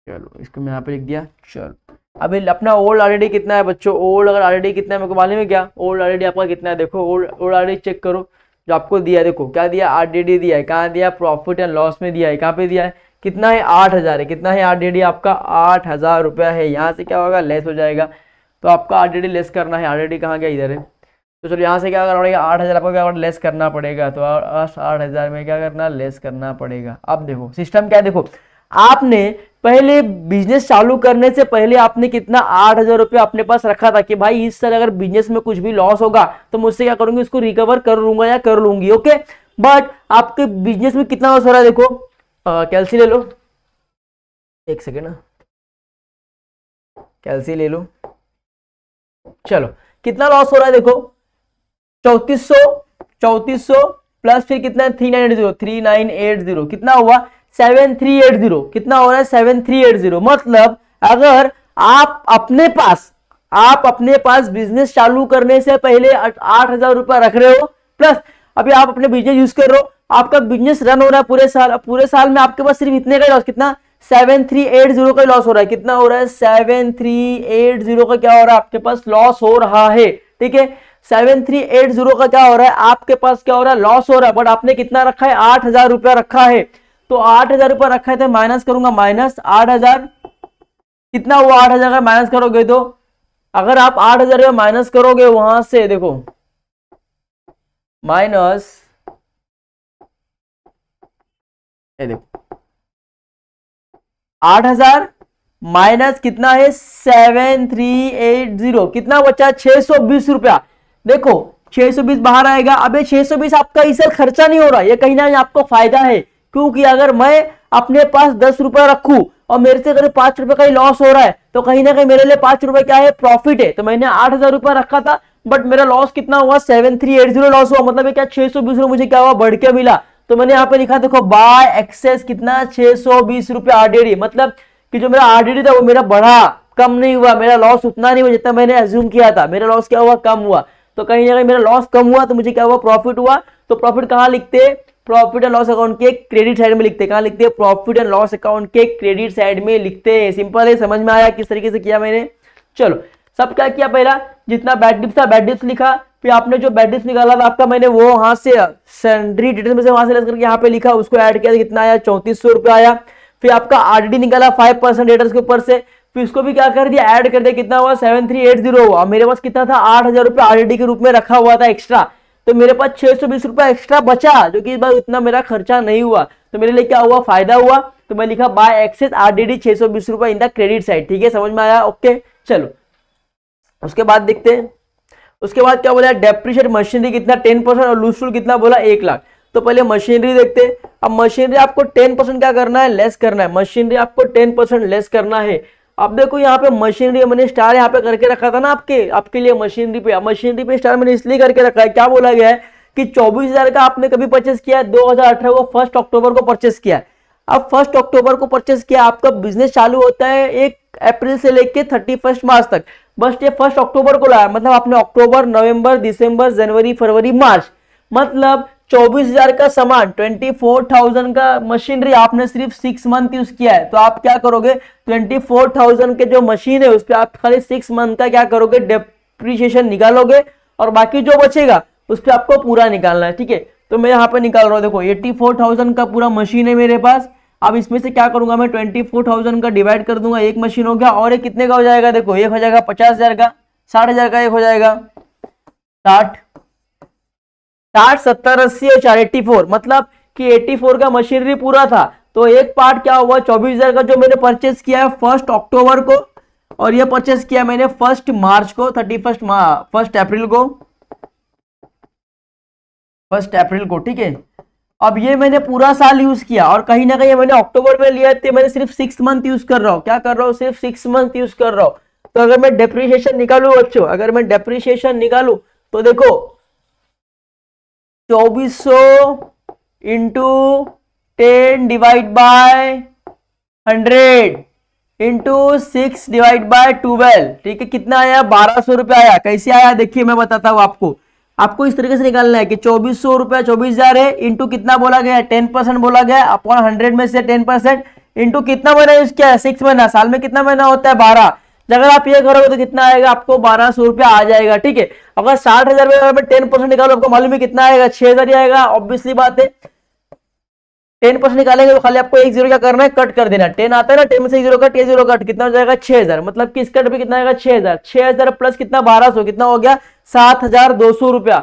चलो इसको मैं यहाँ पे लिख दिया चलो अभी अपना ओल्ड ऑलरेडी कितना है बच्चों ओल्ड अगर ऑलरेडी कितना है मेरे को मालूम है क्या ओल्ड ऑलरेडी आपका कितना है देखो ओल्ड ओल्ड ऑलरेडी चेक करो जो आपको दिया देखो क्या दिया आर दिया है कहाँ दिया प्रॉफिट एंड लॉस में दिया है कहाँ पे दिया है कितना है आठ हज़ार है कितना है आर डी आपका आठ हज़ार रुपया है यहाँ से क्या होगा लेस हो जाएगा तो आपका आर लेस करना है आर डी कहाँ गया इधर है तो चलो यहाँ से क्या करना पड़ेगा आठ हज़ार आपको क्या करना लेस करना पड़ेगा तो आठ हज़ार में क्या करना लेस करना पड़ेगा अब देखो सिस्टम क्या देखो आपने पहले बिजनेस चालू करने से पहले आपने कितना आठ हज़ार रुपये अपने पास रखा था कि भाई इस साल अगर बिजनेस में कुछ भी लॉस होगा तो मुझसे क्या करूंगी उसको रिकवर कर लूंगा या कर लूंगी ओके बट आपके बिजनेस में कितना लॉस हो रहा है देखो कैलसी ले लो एक सेकेंड कैलसी हाँ। ले लो चलो कितना लॉस हो रहा है देखो चौतीस सौ चौतीस सौ प्लस फिर कितना three nine eight zero three nine eight zero कितना हुआ सेवन थ्री एट जीरो कितना हो रहा है सेवन थ्री एट जीरो मतलब अगर आप अपने पास आप अपने पास बिजनेस चालू करने से पहले आठ हजार रुपया रख रहे हो प्लस अभी आप अपने बिजनेस यूज कर रहे हो आपका बिजनेस रन हो रहा है पूरे साल पूरे साल में आपके पास सिर्फ इतने का लॉस कितना सेवन थ्री एट जीरो का लॉस हो रहा है कितना हो रहा है सेवन थ्री एट जीरो का क्या हो रहा है आपके पास लॉस हो रहा है ठीक है सेवन थ्री एट जीरो का क्या हो रहा है आपके पास क्या हो रहा है लॉस हो रहा है बट आपने कितना रखा है आठ हजार रुपया रखा है तो आठ हजार रुपया रखा है तो माइनस करूंगा माइनस आठ हजार कितना हुआ आठ हजार का माइनस करोगे तो अगर आप आठ हजार रुपया माइनस करोगे वहां से देखो माइनस देखो आठ हजार माइनस कितना है सेवन थ्री एट जीरो कितना बचा छह सौ बीस रुपया देखो छह सौ बीस बाहर आएगा अबे बीस आपका इस खर्चा नहीं हो रहा ये कहीं ना कहीं आपको फायदा है क्योंकि अगर मैं अपने पास दस रुपया रखू और मेरे से अगर पांच रुपए का ही लॉस हो रहा है तो कहीं ना कहीं मेरे लिए पांच रुपए क्या है प्रॉफिट है तो मैंने आठ हजार रुपया रखा था बट मेरा लॉस कितना हुआ seven three eight zero loss हुआ मतलब क्या छह सौ बीस मुझे क्या हुआ बढ़ के मिला तो मैंने यहाँ पे लिखा देखो बाय एक्सेस कितना छह सौ बीस रुपए आरडीडी मतलब कि जो मेरा आरडीडी था वो मेरा बढ़ा कम नहीं हुआ मेरा लॉस उतना नहीं हुआ जितना मैंने एज्यूम किया था मेरा लॉस क्या हुआ कम हुआ तो कहीं ना कहीं मेरा लॉस कम हुआ तो मुझे क्या हुआ प्रॉफिट हुआ तो प्रॉफिट कहाँ लिखते प्रॉफिट एंड लॉस अकाउंट के क्रेडिट साइड में लिखते कहा कहाँ लिखते हैं प्रॉफिट एंड लॉस अकाउंट के क्रेडिट साइड में लिखते हैं सिंपल है समझ में आया किस तरीके से किया मैंने चलो सब क्या किया पहला जितना बैड डिप्स था बैड डिप्स लिखा फिर आपने जो बैड डिप्स निकाला था आपका मैंने वो वहां से सेंड्री डिटेल्स में से वहां से लेकर यहाँ पे लिखा उसको ऐड किया कितना आया चौंतीस आया फिर आपका आरडी निकाला फाइव परसेंट के ऊपर से फिर इसको भी क्या कर दिया ऐड कर दिया कितना हुआ सेवन थ्री एट जीरो हुआ मेरे पास कितना था आठ हजार रुपया आरडी के रूप में रखा हुआ था एक्स्ट्रा तो मेरे पास छह सौ बीस रुपया एक्स्ट्रा बचा जो कि इस बार उतना मेरा खर्चा नहीं हुआ तो मेरे लिए क्या हुआ फायदा हुआ तो मैं लिखा बाय एक्सेस आरडीडी छह सौ बीस रुपया इन द क्रेडिट साइड ठीक है समझ में आया ओके चलो उसके बाद देखते हैं उसके बाद क्या बोला डेप्रिशिएट मशीनरी कितना टेन परसेंट और लूज टूल कितना बोला एक लाख तो पहले मशीनरी देखते हैं अब मशीनरी आपको टेन परसेंट क्या करना है लेस करना है मशीनरी आपको टेन परसेंट लेस करना है अब देखो यहाँ पे मशीनरी मैंने स्टार यहाँ पे करके रखा था ना आपके आपके लिए मशीनरी पे मशीनरी पे स्टार मैंने इसलिए करके रखा है क्या बोला गया है कि चौबीस हजार का आपने कभी परचेस किया है दो को फर्स्ट अक्टूबर को परचेस किया है अब फर्स्ट अक्टूबर को परचेस किया आपका बिजनेस चालू होता है एक अप्रैल से लेके थर्टी फर्स्ट मार्च तक बस ये फर्स्ट अक्टूबर को लाया मतलब आपने अक्टूबर नवंबर दिसंबर जनवरी फरवरी मार्च मतलब 24,000 का सामान 24,000 का मशीनरी आपने सिर्फ सिक्स मंथ यूज किया है तो आप क्या करोगे 24,000 के जो मशीन है उस पर आप खाली सिक्स मंथ का क्या करोगे डिप्रिशिएशन निकालोगे और बाकी जो बचेगा उस पर आपको पूरा निकालना है ठीक है तो मैं यहाँ पे निकाल रहा हूँ देखो थाउजेंड का पूरा मशीन है मेरे पास अब इसमें से क्या करूंगा मैं ट्वेंटी फोर थाउजेंड का डिवाइड कर दूंगा एक मशीन हो गया और एक कितने का हो जाएगा देखो एक हो जाएगा पचास हजार का साठ हजार का एक हो जाएगा साठ साठ सत्तर अस्सी और चार एट्टी फोर मतलब कि एट्टी फोर का मशीनरी पूरा था तो एक पार्ट क्या हुआ चौबीस हजार का जो मैंने परचेस किया है फर्स्ट अक्टूबर को और यह परचेस किया मैंने फर्स्ट मार्च को थर्टी फर्स्ट फर्स्ट अप्रैल को फर्स्ट अप्रैल को ठीक है अब ये मैंने पूरा साल यूज किया और कहीं ना कहीं मैंने अक्टूबर में लिया थे मैंने सिर्फ सिक्स मंथ यूज कर रहा हूँ क्या कर रहा हूँ सिर्फ सिक्स मंथ यूज कर रहा हूँ तो अगर मैं डेप्रिशिएशन निकालू बच्चों अगर मैं डेप्रिशिएशन निकालू तो देखो चौबीस सौ into ten divide by hundred into six divide by twelve ठीक है कितना आया बारह सौ रुपया आया कैसे आया देखिए मैं बताता हूं आपको आपको इस तरीके से निकालना है कि चौबीस सौ रुपया चौबीस हजार है इंटू कितना बोला गया है टेन परसेंट बोला गया अपॉन हंड्रेड में से टेन परसेंट इंटू कितना महीना यूज किया है सिक्स महीना साल में कितना महीना होता है बारह अगर आप ये करोगे तो कितना आएगा आपको बारह सौ रुपया आ जाएगा ठीक है अगर साठ हजार में टेन परसेंट निकालो आपको मालूम है कितना आएगा छह हजार आएगा ऑब्वियसली बात है टेन परसेंट निकालेंगे तो खाली आपको एक जीरो क्या करना है कट कर देना टेन आता है ना टेन से जीरो कट ये जीरो कट कितना हो जाएगा छह हजार मतलब किस कट भी कितना आएगा छह हजार छह हजार प्लस कितना बारह सौ कितना हो गया सात हजार दो सौ रुपया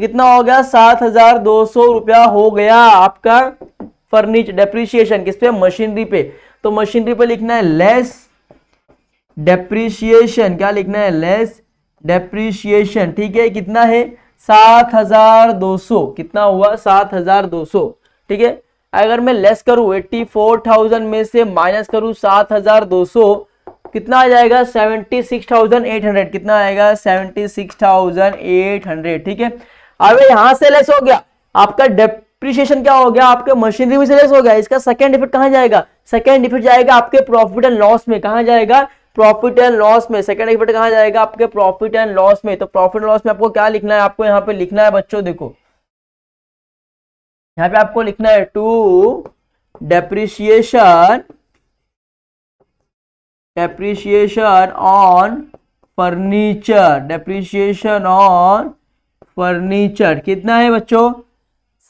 कितना हो गया सात हजार दो सौ रुपया हो गया आपका फर्नीचर डेप्रिशिएशन किस पे मशीनरी पे तो मशीनरी पे लिखना है लेस डेप्रिशिएशन क्या लिखना है लेस डेप्रिशिएशन ठीक है कितना है सात हजार दो सौ कितना हुआ सात हजार दो सौ ठीक है अगर मैं लेस करूं एट्टी फोर थाउजेंड में से माइनस करूँ सात हजार दो सौ कितना आ जाएगा seventy six thousand eight hundred कितना आएगा seventy six thousand eight hundred ठीक है अब यहां से लेस हो गया आपका डेप्रिशिएशन क्या हो गया आपके मशीनरी में से लेस हो गया इसका सेकेंड इफेक्ट कहां जाएगा सेकेंड इफेक्ट जाएगा आपके प्रॉफिट एंड लॉस में कहा जाएगा प्रॉफिट एंड लॉस में सेकेंड इफेक्ट कहा जाएगा आपके प्रॉफिट एंड लॉस में तो प्रॉफिट एंड लॉस में आपको क्या लिखना है आपको यहाँ पे लिखना है बच्चों देखो यहाँ पे आपको लिखना है to depreciation depreciation on furniture depreciation on furniture कितना है बच्चों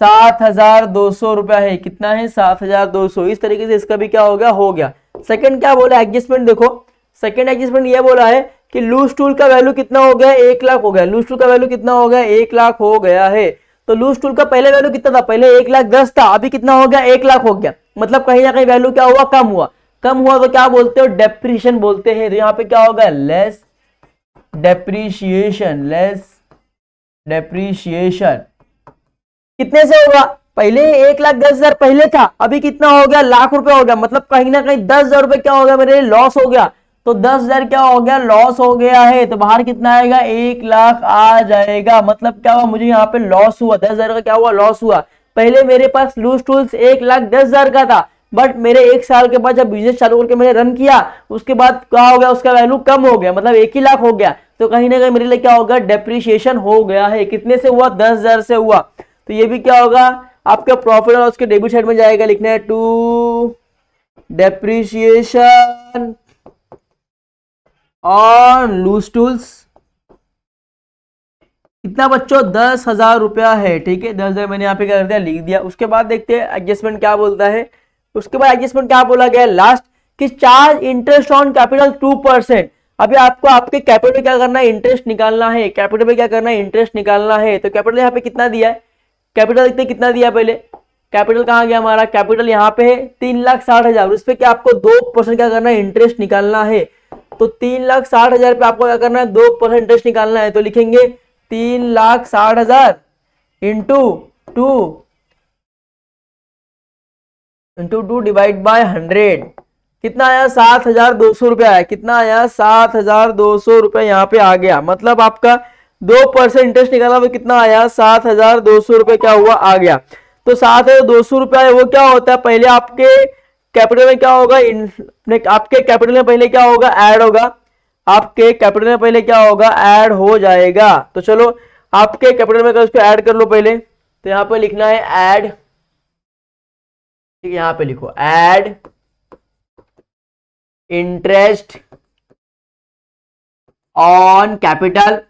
सात हजार दो सौ रुपया है कितना है सात हजार दो सौ इस तरीके से इसका भी क्या हो गया हो गया सेकंड क्या बोला एडजस्टमेंट देखो सेकंड एडजस्टमेंट ये बोला है कि लूज टूल का वैल्यू कितना हो गया एक लाख हो गया लूज टूल का वैल्यू कितना हो गया एक लाख हो गया है तो लूज टूल का पहले वैल्यू कितना था पहले एक लाख दस था अभी कितना हो गया एक लाख हो गया मतलब कहीं ना कहीं वैल्यू क्या हुआ कम हुआ कम हुआ तो क्या बोलते हो डेप्रिशन बोलते हैं तो यहाँ पे क्या होगा लेस डेप्रीशिएशन लेस डेप्रीशिएशन कितने से होगा पहले एक लाख दस हजार पहले था अभी कितना हो गया लाख रुपए हो गया मतलब कहीं ना कहीं दस हजार रुपए क्या हो गया मेरे लॉस हो गया तो दस हजार क्या हो गया लॉस हो गया है तो बाहर कितना आएगा एक लाख आ जाएगा मतलब क्या हुआ मुझे यहाँ पे लॉस हुआ दस हजार का क्या हुआ लॉस हुआ पहले मेरे पास लूज टूल्स एक लाख दस हजार का था बट मेरे एक साल के बाद जब बिजनेस चालू करके मैंने रन किया उसके बाद क्या हो गया उसका वैल्यू कम हो गया मतलब एक ही लाख हो गया तो कहीं ना कहीं मेरे लिए क्या होगा डेप्रिशिएशन हो गया है कितने से हुआ दस हजार से हुआ तो ये भी क्या होगा आपका प्रॉफिट और उसके डेबिट साइड में जाएगा लिखना है टू डेप्रिशिएशन और लूज टूल्स कितना बच्चों दस हजार रुपया है ठीक है दस हजार मैंने यहाँ पे क्या कर दिया लिख दिया उसके बाद देखते हैं एडजस्टमेंट क्या बोलता है उसके बाद एडजस्टमेंट क्या बोला गया लास्ट कि charge interest on capital two percent अभी आपको आपके कैपिटल में क्या करना है इंटरेस्ट निकालना है कैपिटल में क्या करना है इंटरेस्ट निकालना है तो कैपिटल यहाँ पे कितना दिया है कैपिटल देखते कितना दिया पहले कैपिटल कहाँ गया हमारा कैपिटल यहाँ पे है तीन लाख साठ हजार उस पर क्या आपको दो परसेंट क्या करना है इंटरेस्ट निकालना है तो तीन लाख साठ हजार पे आपको क्या करना है दो परसेंट इंटरेस्ट निकालना है तो लिखेंगे तीन लाख साठ हजार into two into two divide by hundred कितना आया सात हजार दो सौ रुपया आया कितना आया सात हजार दो सौ रुपया यहाँ पे आ गया मतलब आपका दो परसेंट इंटरेस्ट निकाला वो तो कितना आया सात हजार दो सौ रुपया क्या हुआ आ गया तो सात हजार दो सौ रुपया वो क्या होता है पहले आपके कैपिटल में क्या होगा इन आपके कैपिटल में पहले क्या होगा ऐड होगा आपके कैपिटल में पहले क्या होगा ऐड हो जाएगा तो चलो आपके कैपिटल में उसको ऐड कर लो पहले तो यहां पर लिखना है ऐड ठीक है यहां पे लिखो ऐड इंटरेस्ट ऑन कैपिटल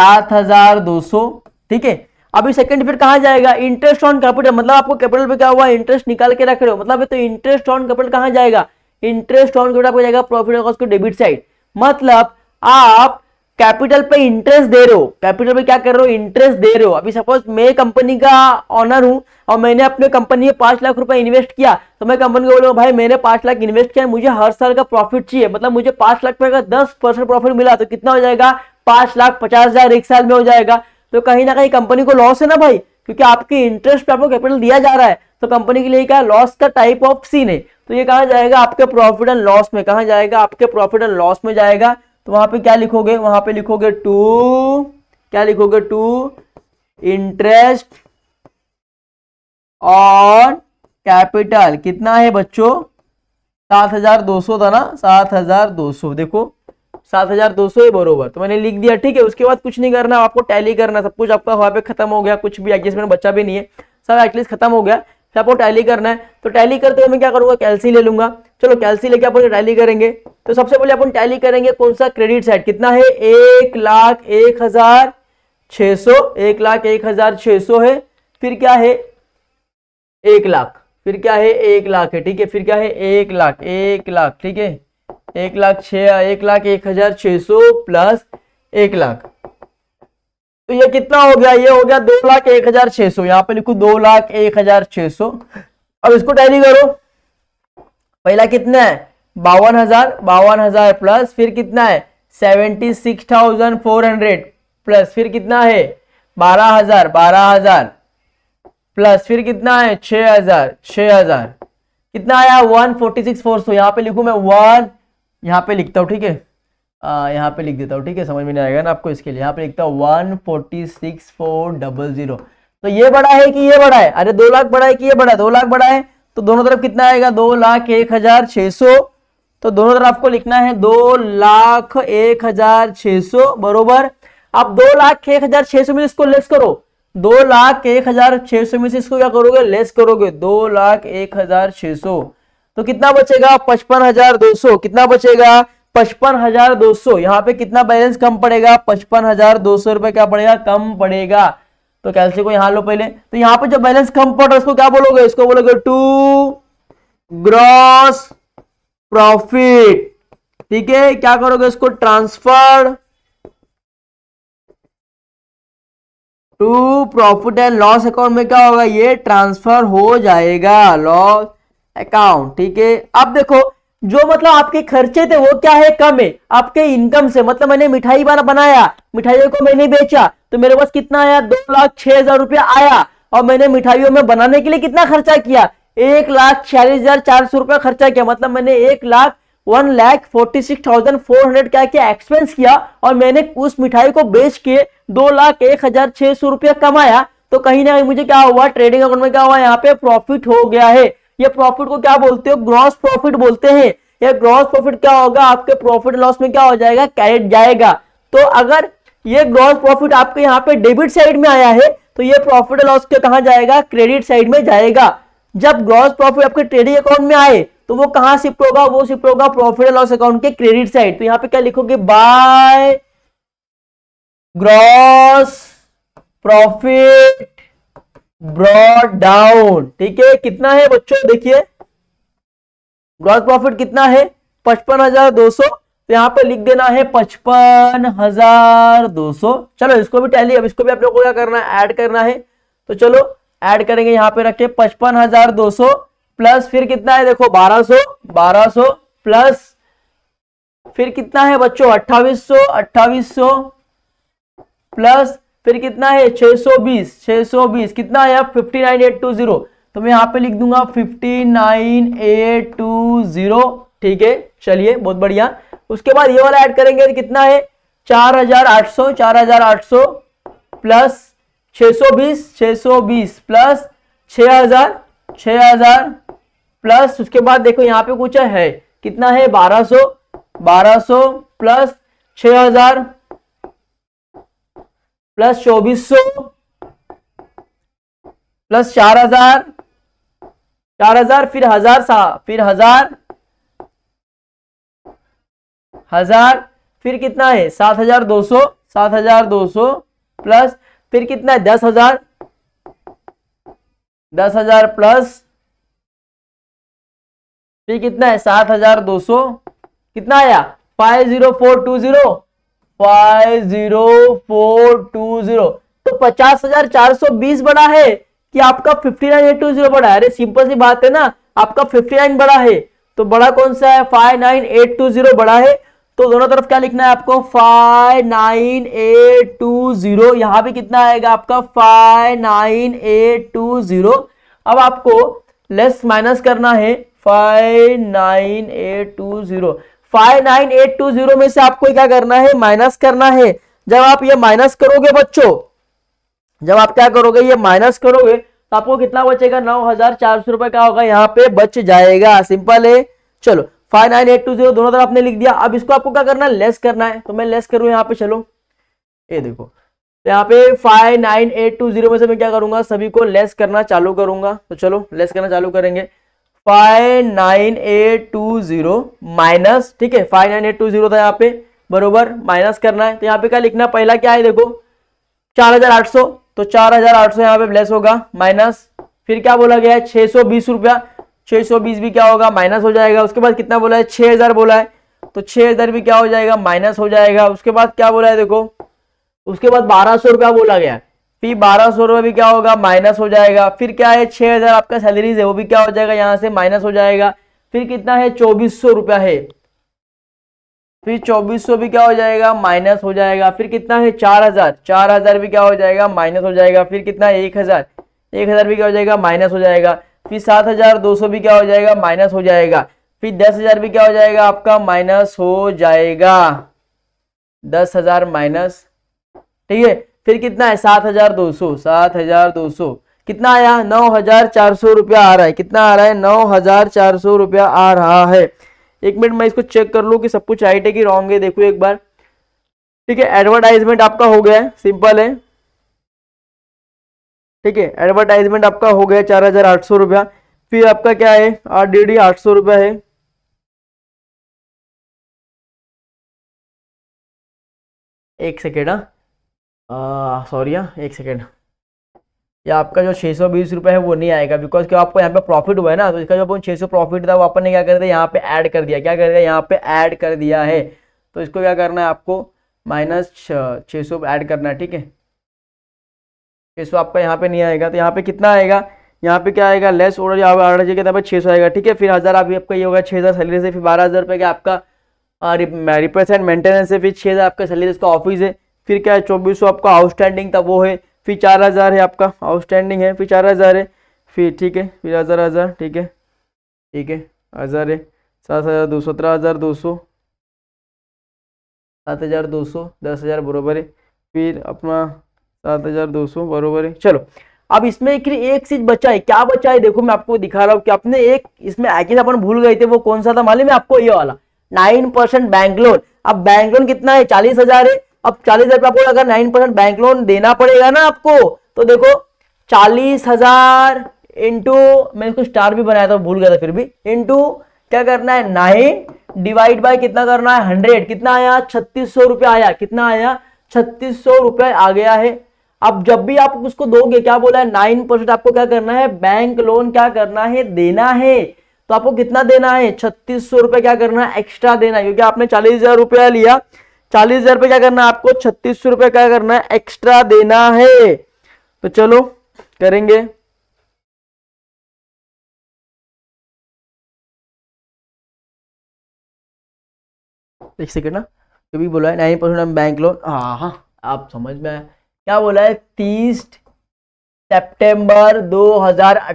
सात हजार दो सौ ठीक है अभी सेकंड फिर कहा जाएगा इंटरेस्ट ऑन कैपिटल मतलब आपको कैपिटल पे क्या हुआ इंटरेस्ट निकाल के रख रहे हो मतलब तो इंटरेस्ट ऑन कैपिटल कहा जाएगा इंटरेस्ट ऑन कैपिटल आपको जाएगा प्रॉफिट और डेबिट साइड मतलब आप कैपिटल पे इंटरेस्ट दे रहे हो कैपिटल पे क्या कर रहे हो इंटरेस्ट दे रहे हो अभी सपोज मैं कंपनी का ऑनर हूं और मैंने अपने कंपनी में पांच लाख रुपए इन्वेस्ट किया तो मैं कंपनी को बोलूंगा भाई मैंने पांच लाख इन्वेस्ट किया मुझे हर साल का प्रॉफिट चाहिए मतलब मुझे पांच लाख रुपए का दस परसेंट प्रॉफिट मिला तो कितना हो जाएगा पांच लाख पचास हजार एक साल में हो जाएगा तो कहीं ना कहीं कंपनी को लॉस है ना भाई क्योंकि आपके इंटरेस्ट पे आपको कैपिटल दिया जा रहा है तो कंपनी के लिए क्या लॉस का टाइप ऑफ सीन है तो ये कहा जाएगा आपके प्रॉफिट एंड लॉस में कहा जाएगा आपके प्रॉफिट एंड लॉस में जाएगा तो वहां पे क्या लिखोगे वहां पे लिखोगे टू क्या लिखोगे टू इंटरेस्ट और कैपिटल कितना है बच्चों सात हजार दो सौ था ना सात हजार दो सौ देखो सात हजार दो सौ बरोबर तो मैंने लिख दिया ठीक है उसके बाद कुछ नहीं करना आपको टैली करना सब कुछ आपका वहां पे खत्म हो गया कुछ भी एडजस्टमेंट बच्चा भी नहीं है सब एटलीस्ट खत्म हो गया फिर आपको टैली करना है तो टैली करते हुए मैं क्या करूंगा कैलसी ले लूंगा चलो कैलसी लेके अपन टैली करेंगे तो सबसे पहले अपन टैली करेंगे कौन सा क्रेडिट साइड कितना है एक लाख एक हजार छह सौ एक लाख एक हजार छह सौ है फिर क्या है एक लाख फिर क्या है एक लाख है ठीक है फिर क्या है एक लाख एक लाख ठीक है एक लाख छ एक लाख एक हजार छह सौ प्लस एक लाख तो ये कितना हो गया ये हो गया दो लाख एक हजार छह सौ यहां पर लिखो दो लाख एक हजार छह सौ अब इसको टैली करो पहला कितना है बावन हजार बावन हजार प्लस फिर कितना है seventy six thousand four hundred plus फिर कितना है बारह हजार बारह हजार प्लस फिर कितना है छह हजार छ हजार कितना आया वन फोर्टी सिक्स फोर सौ यहां पर लिखू मैं वन यहाँ पे लिखता हूँ ठीक है यहाँ पे लिख देता हूँ ठीक है समझ में नहीं आएगा ना आपको इसके लिए यहाँ पे लिखता हूँ one forty six four double zero तो ये बड़ा है कि ये बड़ा है अरे दो लाख बड़ा है कि ये बड़ा है दो लाख बड़ा है तो दोनों तरफ कितना आएगा दो लाख एक हजार छः सौ तो दोनों तरफ आपको लिखना है दो लाख एक हजार छः सौ बरोबर आप दो लाख एक हजार छः सौ में इसको लेस करो दो लाख एक हजार छः सौ में से इसको क्या करोगे लेस करोगे दो लाख एक हजार छः सौ तो कितना बचेगा पचपन हजार दो सौ कितना बचेगा पचपन हजार दो सौ यहाँ पे कितना बैलेंस कम पड़ेगा पचपन हजार दो सौ रुपए क्या पड़ेगा कम पड़ेगा तो कैलसी को यहां लो पहले तो यहां पे जो बैलेंस कम पड़ रहा है उसको क्या बोलोगे इसको बोलोगे टू ग्रॉस प्रॉफिट ठीक है क्या करोगे इसको transfer to profit and loss account में क्या होगा ये ट्रांसफर हो जाएगा लॉस अकाउंट ठीक है अब देखो जो मतलब आपके खर्चे थे वो क्या है कम है आपके इनकम से मतलब मैंने मिठाई बार बनाया मिठाइयों को मैंने बेचा तो मेरे पास कितना आया दो लाख छह हजार रुपया आया और मैंने मिठाइयों में बनाने के लिए कितना खर्चा किया एक लाख छियालीस हजार चार सौ रुपया खर्चा किया मतलब मैंने एक lakh one lakh forty six thousand four hundred क्या किया एक्सपेंस किया और मैंने उस मिठाई को बेच के दो लाख एक हजार छह सौ रुपया कमाया तो कहीं ना कहीं मुझे क्या हुआ ट्रेडिंग अकाउंट में क्या हुआ यहाँ पे प्रॉफिट हो गया है ये प्रॉफिट को क्या बोलते हो ग्रॉस प्रॉफिट बोलते हैं ये ग्रॉस प्रॉफिट क्या होगा आपके प्रॉफिट लॉस में क्या हो जाएगा कैरेट जाएगा तो अगर ये ग्रॉस प्रॉफिट आपके यहाँ पे डेबिट साइड में आया है तो ये प्रॉफिट लॉस के कहा जाएगा क्रेडिट साइड में जाएगा जब ग्रॉस प्रॉफिट आपके ट्रेडिंग अकाउंट में आए तो वो कहां शिफ्ट होगा वो शिफ्ट होगा प्रॉफिट एंड लॉस अकाउंट के क्रेडिट साइड तो यहाँ पे क्या लिखोगे by gross profit brought down ठीक है कितना है बच्चों देखिए ग्रॉस प्रॉफिट कितना है पचपन हजार दो सौ तो यहां पर लिख देना है पचपन हजार दो सौ चलो इसको भी टैली अब इसको भी आप लोगों को क्या करना है ऐड करना है तो चलो ऐड करेंगे यहां पे रखे पचपन हजार दो सौ प्लस फिर कितना है देखो बारह सो बारह सो प्लस फिर कितना है बच्चों अट्ठावीस सो अट्ठावीस सो प्लस फिर कितना है 620 620 कितना है टू जीरो तो मैं यहाँ पे लिख दूंगा 59820 ठीक है चलिए बहुत बढ़िया उसके बाद ये वाला ऐड करेंगे तो कितना है 4800 4800 प्लस 620 620 प्लस 6000 6000 प्लस उसके बाद देखो यहाँ पे कुछ है कितना है 1200 1200 प्लस 6000 प्लस चौबीस सौ प्लस चार हजार चार हजार फिर हजार सा फिर हजार हजार फिर कितना है सात हजार दो सौ सात हजार दो सौ प्लस फिर कितना है दस हजार दस हजार प्लस फिर कितना है सात हजार दो सौ कितना आया five zero four two zero five zero four two zero तो पचास हजार चार सौ बीस बड़ा है कि आपका fifty nine eight two zero बड़ा है अरे सिंपल सी बात है ना आपका फिफ्टी नाइन बड़ा है तो बड़ा कौन सा है five nine eight two zero बड़ा है तो दोनों तरफ क्या लिखना है आपको five nine eight two zero यहां भी कितना आएगा आपका five nine eight two zero अब आपको लेस माइनस करना है five nine eight two zero five nine eight two zero में से आपको क्या करना है माइनस करना है जब आप ये माइनस करोगे बच्चों जब आप क्या करोगे ये माइनस करोगे तो आपको कितना बचेगा नौ हजार चार सौ रुपए का होगा यहाँ पे बच जाएगा सिंपल है चलो five nine eight two zero दोनों तरफ आपने लिख दिया अब इसको आपको क्या करना है लेस करना है तो मैं लेस करूँ यहाँ पे चलो ये देखो तो यहाँ पे five nine eight two zero में से मैं क्या करूंगा सभी को लेस करना चालू करूंगा तो चलो लेस करना चालू करेंगे five nine eight two zero minus ठीक है five nine eight two zero था यहाँ पे बरोबर माइनस करना है तो यहाँ पे क्या लिखना पहला क्या है देखो चार हजार आठ सौ तो चार हजार आठ सौ यहाँ पे ब्लेस होगा माइनस फिर क्या बोला गया है छह सौ बीस रुपया छह सौ बीस भी क्या होगा माइनस हो जाएगा उसके बाद कितना बोला है छह हजार बोला है तो छह हजार भी क्या हो जाएगा माइनस हो जाएगा उसके बाद क्या बोला है देखो उसके बाद बारह सौ रुपया बोला गया है फिर बारह सौ रुपये भी क्या होगा माइनस हो जाएगा फिर क्या है छः हज़ार आपका सैलरीज है वो भी क्या हो जाएगा यहाँ से माइनस हो जाएगा फिर कितना है चौबीस सौ रुपया है फिर चौबीस सौ भी क्या हो जाएगा माइनस हो जाएगा फिर कितना है चार हज़ार चार हज़ार भी क्या हो जाएगा माइनस हो जाएगा फिर कितना है एक हज़ार एक हज़ार भी क्या हो जाएगा माइनस हो जाएगा फिर सात हज़ार दो सौ भी क्या हो जाएगा माइनस हो जाएगा फिर दस हज़ार भी क्या हो जाएगा आपका माइनस हो जाएगा दस हज़ार माइनस ठीक है फिर कितना है सात हजार दो सौ सात हजार दो सौ कितना आया नौ हजार चार सौ रुपया आ रहा है कितना आ रहा है नौ हजार चार सौ रुपया आ रहा है एक मिनट मैं इसको चेक कर लूँ कि सब कुछ आई की रॉन्ग है देखो एक बार ठीक है एडवर्टाइजमेंट आपका हो गया है सिंपल है ठीक है एडवर्टाइजमेंट आपका हो गया चार हजार आठ सौ रुपया फिर आपका क्या है आर डी डी आठ सौ रुपया है एक सेकेंड हाँ सॉरी हाँ एक सेकेंड या आपका जो छः सौ बीस रुपये है वो नहीं आएगा बिकॉज क्यों आपको यहाँ पे प्रॉफिट हुआ है ना तो इसका जो अपन छः सौ प्रॉफिट था वो अपन ने क्या कर दिया यहाँ पे ऐड कर दिया क्या कर दिया यहाँ पे ऐड कर दिया है तो इसको क्या करना है आपको माइनस छः सौ ऐड करना है ठीक है छः सौ आपका यहाँ पे नहीं आएगा तो यहाँ पे कितना आएगा यहाँ पे क्या आएगा लेस ऑर्डर ऑर्डर चाहिए तब छः सौ आएगा ठीक है फिर हज़ार अभी आपका ये होगा छः हज़ार सैलरी से फिर बारह हज़ार रुपये का आपका रिपेयर एंड मेंटेनेंस है फिर छः हज़ार आपका सैलरी इसका ऑफिस है फिर क्या है चौबीस आपका आउटस्टैंडिंग था वो है फिर चार हज़ार है आपका आउटस्टैंडिंग है फिर चार हज़ार है फिर ठीक है फिर हज़ार हज़ार ठीक है ठीक है हज़ार है सात हज़ार दो सौ सत्रह हज़ार दो सौ सात हज़ार दो सौ दस हज़ार बरोबर है फिर अपना सात हज़ार दो सौ बरोबर है चलो अब इसमें एक, एक चीज बचा है क्या बचा है देखो मैं आपको दिखा रहा हूँ कि आपने एक इसमें एकेज अपन भूल गए थे वो कौन सा था मालूम है आपको ये वाला नाइन परसेंट बैंक लोन अब बैंक लोन कितना है चालीस हजार है अब चालीस हजार आपको अगर नाइन परसेंट बैंक लोन देना पड़ेगा ना आपको तो देखो चालीस हजार इंटू मैंने इसको स्टार भी बनाया था भूल गया था फिर भी इंटू क्या करना है नाइन डिवाइड बाय कितना करना है हंड्रेड कितना आया छत्तीस सौ रुपया आया कितना आया छत्तीस सौ रुपया आ गया है अब जब भी आप उसको दोगे क्या बोला है नाइन परसेंट आपको क्या करना है बैंक लोन क्या करना है देना है तो आपको कितना देना है छत्तीस सौ रुपया क्या करना है एक्स्ट्रा देना है क्योंकि आपने चालीस हजार रुपया लिया चालीस हजार पे क्या करना है आपको छत्तीस सौ रुपये क्या करना है एक्स्ट्रा देना है तो चलो करेंगे एक सेकेंड ना भी बोला है नाइन परसेंट हम बैंक लोन हाँ हाँ आप समझ में आया क्या बोला है तीस सितंबर अठारह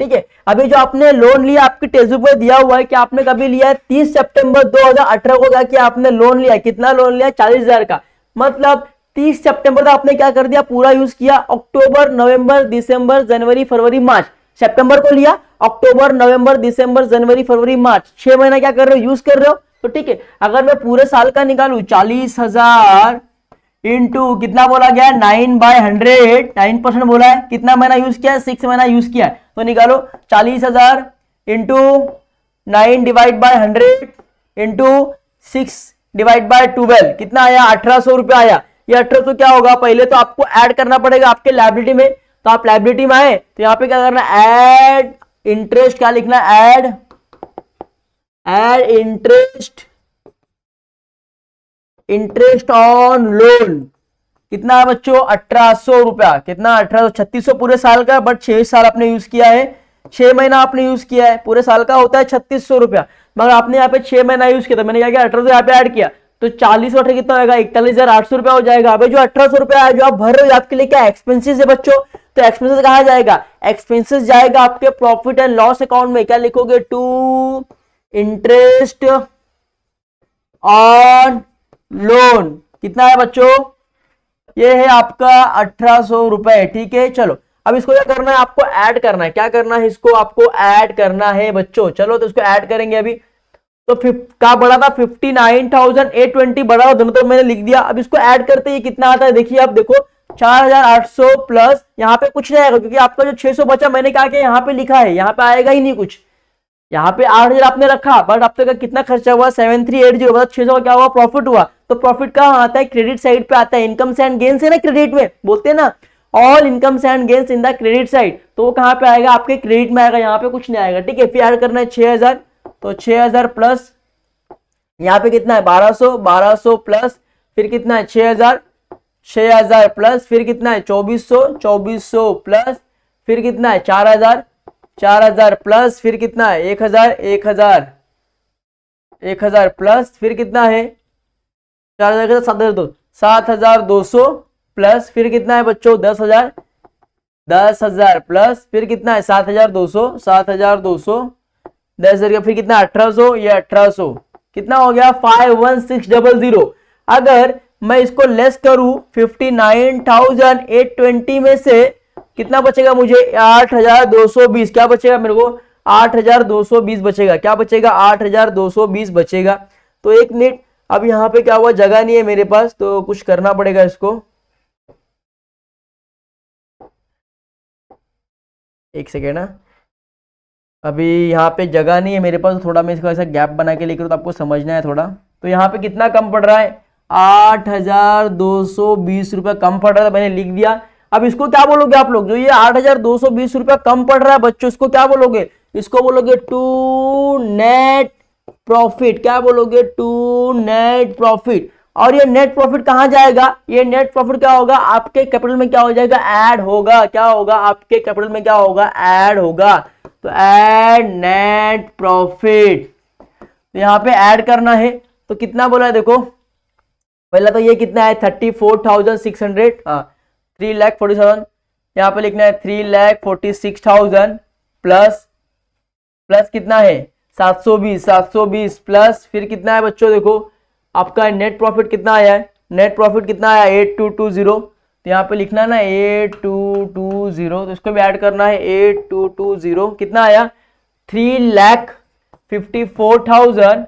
ठीक है अभी जो आपने लोन लिया आपकी टेजू पर दिया हुआ है कि आपने कभी लिया है तीस सेप्टेम्बर दो को क्या किया आपने लोन लिया कितना लोन लिया चालीस हजार का मतलब तीस सितंबर तक आपने क्या कर दिया पूरा यूज किया अक्टूबर नवंबर दिसंबर जनवरी फरवरी मार्च सितंबर को लिया अक्टूबर नवंबर दिसंबर जनवरी फरवरी मार्च छह महीना क्या कर रहे हो यूज कर रहे हो तो ठीक है अगर मैं पूरे साल का निकालू चालीस हजार इंटू कितना बोला गया nine by hundred nine percent बोला है कितना महीना यूज किया सिक्स महीना यूज किया है तो निकालो चालीस हजार into nine divide by hundred into six divide by twelve कितना आया अठारह सौ रुपया आया ये अठारह सौ क्या होगा पहले तो आपको ऐड करना पड़ेगा आपके लाइब्रेटी में तो आप लाइब्रेटी में आए तो यहाँ पे क्या करना एड इंटरेस्ट क्या लिखना add add interest interest on loan कितना है बच्चों अठारह सौ रुपया कितना अठारह सौ छत्तीस सौ पूरे साल का बट छह साल आपने यूज किया है छह महीना आपने यूज किया है पूरे साल का होता है छत्तीस सौ रुपया मगर आपने यहाँ पे छह महीना यूज किया था तो मैंने क्या किया अठारह सौ यहाँ पे ऐड किया तो चालीस सौ कितना होगा इकतालीस हजार आठ सौ रुपया हो जाएगा अभी जो अठारह सौ रुपया है जो आप भर रहे हो आपके लिए क्या एक्सपेंसिस है बच्चों तो एक्सपेंसिस कहा जाएगा एक्सपेंसिस जाएगा आपके प्रॉफिट एंड लॉस अकाउंट में क्या लिखोगे टू इंटरेस्ट ऑन लोन कितना है बच्चों ये है आपका अठारह सौ रुपए ठीक है चलो अब इसको क्या करना है आपको ऐड करना है क्या करना है इसको आपको ऐड करना है बच्चों चलो तो इसको ऐड करेंगे अभी तो का बड़ा था fifty nine thousand eight twenty बड़ा दोनों तरफ मैंने लिख दिया अब इसको ऐड करते ही कितना आता है देखिए आप देखो चार हजार आठ सौ प्लस यहाँ पे कुछ नहीं आएगा क्योंकि आपका जो छह सौ बचा मैंने कहा कि यहाँ पे लिखा है यहाँ पे आएगा ही नहीं कुछ यहाँ पे आठ हजार आपने रखा बट आपने का कितना खर्चा हुआ सेवन थ्री एट जीरो छह सौ क्या हुआ प्रॉफिट हुआ तो प्रॉफिट कहाँ आता है क्रेडिट साइड पे आता है इनकम से एंड गेंस है ना क्रेडिट में बोलते हैं ना all income and gains in the credit side तो वो कहाँ पे आएगा आपके क्रेडिट में आएगा यहाँ पे कुछ नहीं आएगा ठीक है फिर एड करना है छह हजार तो छह हजार प्लस यहाँ पे कितना है बारह सौ बारह सौ प्लस फिर कितना है छह हजार छह हजार प्लस फिर कितना है चौबीस सौ चौबीस सौ प्लस फिर कितना है चार हजार चार हजार प्लस फिर कितना है एक हजार एक हजार एक हजार प्लस फिर कितना है चार हजार सात हजार दो सात हजार दो सौ प्लस फिर कितना है बच्चों दस हजार दस हजार प्लस फिर कितना है सात हजार दो सौ सात हजार दो सौ दस हजार फिर कितना अठारह सौ या अठारह सौ कितना हो गया five one six double zero अगर मैं इसको लेस करूं fifty nine thousand eight twenty में से कितना बचेगा मुझे आठ हजार दो सौ बीस क्या बचेगा मेरे को आठ हजार दो सौ बीस बचेगा क्या बचेगा आठ हजार दो सौ बीस बचेगा तो एक मिनट अब यहाँ पे क्या हुआ जगह नहीं है मेरे पास तो कुछ करना पड़ेगा इसको एक सेकेंड ना हाँ। अभी यहाँ पे जगह नहीं है मेरे पास तो थोड़ा मैं इसको ऐसा गैप बना के लेकर तो आपको समझना है थोड़ा तो यहाँ पे कितना कम पड़ रहा है आठ हजार दो सौ बीस रुपये कम पड़ रहा था मैंने लिख दिया अब इसको क्या बोलोगे आप लोग जो ये आठ हजार दो सौ बीस रुपया कम पड़ रहा है बच्चों इसको क्या बोलोगे इसको बोलोगे टू नेट प्रॉफिट क्या बोलोगे टू नेट प्रॉफिट और ये नेट प्रॉफिट कहाँ जाएगा ये नेट प्रॉफिट क्या होगा आपके कैपिटल में क्या हो जाएगा ऐड होगा क्या होगा आपके कैपिटल में क्या होगा ऐड होगा तो ऐड नेट प्रॉफिट तो यहाँ पे ऐड करना है तो कितना बोला है देखो पहला तो ये कितना है thirty four thousand six hundred हाँ थ्री लैख फोर्टी सेवन यहाँ पे लिखना है three lakh forty six thousand plus plus कितना है सात सौ बीस सात सौ बीस प्लस फिर कितना है बच्चों देखो आपका नेट प्रॉफिट कितना आया है नेट प्रॉफिट कितना आया एट टू टू जीरो तो यहाँ पे लिखना है ना एट टू टू जीरो तो इसको भी ऐड करना है एट टू टू जीरो कितना आया three lakh fifty four thousand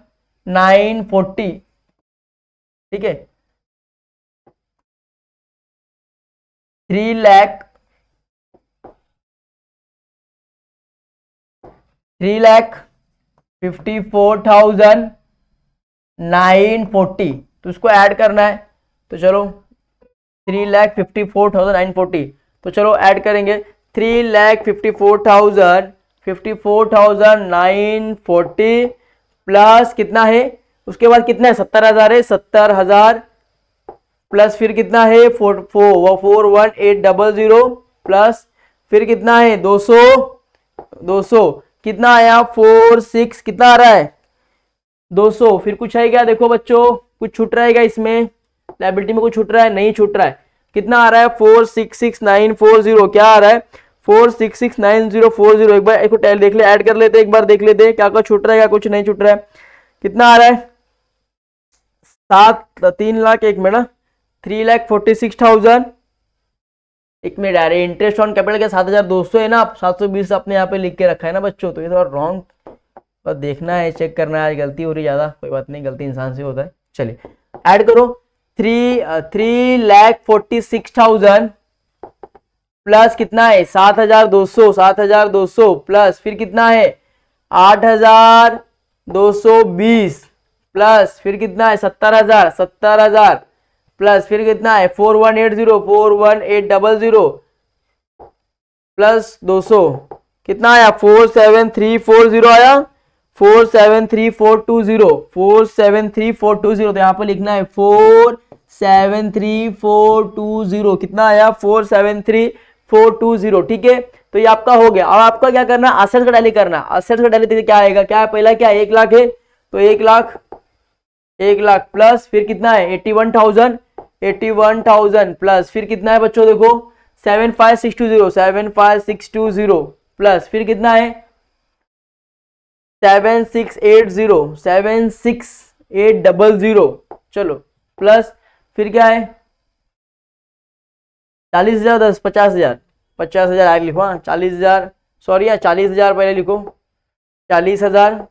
nine forty ठीक है three lakh three lakh fifty four thousand nine forty तो उसको ऐड करना है तो चलो three lakh fifty four thousand nine forty तो चलो ऐड करेंगे three lakh fifty four thousand fifty four thousand nine forty plus कितना है उसके बाद कितना है सत्तर हज़ार है सत्तर हज़ार प्लस फिर कितना है four four four one eight double zero plus फिर कितना है दो सौ दो सौ कितना आया फोर सिक्स कितना आ रहा है दो सौ फिर कुछ है क्या देखो बच्चों कुछ छूट रहा है इसमें लाइबिलिटी में कुछ छूट रहा है नहीं छूट रहा है कितना आ रहा है four six six nine four zero क्या आ रहा है four six six nine zero four zero एक बार एक टैल देख ले ऐड कर लेते एक बार देख लेते क्या क्या छूट रहा है क्या कुछ नहीं छूट रहा है कितना आ रहा है सात तीन लाख एक minute three lakh forty six thousand एक मिनट अरे इंटरेस्ट ऑन कैपिटल के सात हज़ार दो सौ है ना आप सात सौ बीस आपने यहाँ पे लिख के रखा है ना बच्चों तो ये थोड़ा तो रॉन्ग बस देखना है चेक करना है गलती हो रही ज़्यादा कोई बात नहीं गलती इंसान से होता है चलिए ऐड करो three uh, three lakh forty six thousand plus कितना है सात हजार दो सौ सात हजार दो सौ प्लस फिर कितना है आठ हजार दो सौ बीस प्लस फिर कितना है सत्तर हजार सत्तर हजार प्लस फिर कितना है four one eight zero four one eight double zero plus दो सौ कितना आया four seven three four zero आया four seven three four two zero four seven three four two zero तो यहाँ पर लिखना है four seven three four two zero कितना आया four seven three four two zero ठीक है तो ये आपका हो गया अब आपका क्या करना असेट्स का टैली करना असेट्स का टैली क्या आएगा क्या है पहला क्या है एक लाख है तो एक लाख एक लाख प्लस फिर कितना है eighty one thousand eighty one thousand plus फिर कितना है बच्चों देखो seven five six two zero seven five six two zero plus फिर कितना है seven six eight zero seven six eight double zero चलो प्लस फिर क्या है चालीस हजार दस पचास हजार पचास हजार आगे लिखो हाँ चालीस हजार सॉरी यार चालीस हजार पहले लिखो चालीस हजार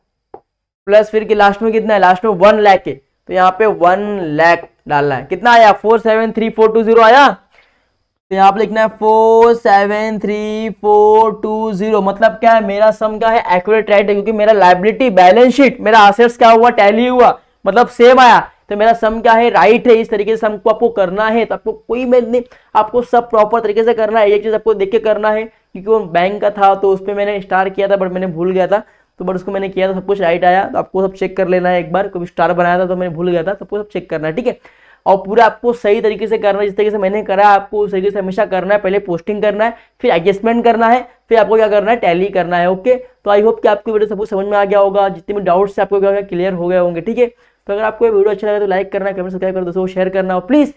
प्लस फिर के लास्ट में कितना है लास्ट में वन लैख है तो यहाँ पे वन लैख डालना है कितना आया four seven three four two zero आया तो यहाँ पे लिखना है four seven three four two zero मतलब क्या है मेरा सम क्या है एक्यूरेट राइट है क्योंकि मेरा लाइबिलिटी बैलेंस शीट मेरा आसेट्स क्या हुआ टैली हुआ मतलब सेम आया तो मेरा सम क्या है राइट है इस तरीके से सम को आपको करना है तो आपको कोई नहीं आपको सब प्रॉपर तरीके से करना है एक चीज आपको देख के करना है क्योंकि वो बैंक का था तो उसमें मैंने स्टार किया था बट मैंने भूल गया था तो बट उसको मैंने किया था सब कुछ राइट आया तो आपको सब चेक कर लेना है एक बार कभी स्टार बनाया था तो मैंने भूल गया था सबको सब चेक करना है ठीक है और पूरा आपको सही तरीके से करना है जिस तरीके से मैंने करा आपको उस तरीके से हमेशा करना है पहले पोस्टिंग करना है फिर एडजस्टमेंट करना है फिर आपको क्या करना है टैली करना है ओके तो आई होप कि आपको वीडियो सब कुछ समझ में आ गया होगा जितने भी डाउट्स आपको क्या होगा क्लियर हो गए होंगे ठीक है तो अगर आपको वीडियो अच्छा लगे तो लाइक करना कमेंट सब्सक्राइब करना दोस्तों शेयर करना और प्लीज़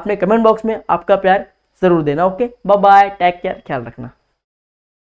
अपने कमेंट बॉक्स में आपका प्यार जरूर देना okay bye bye take care ख्याल रखना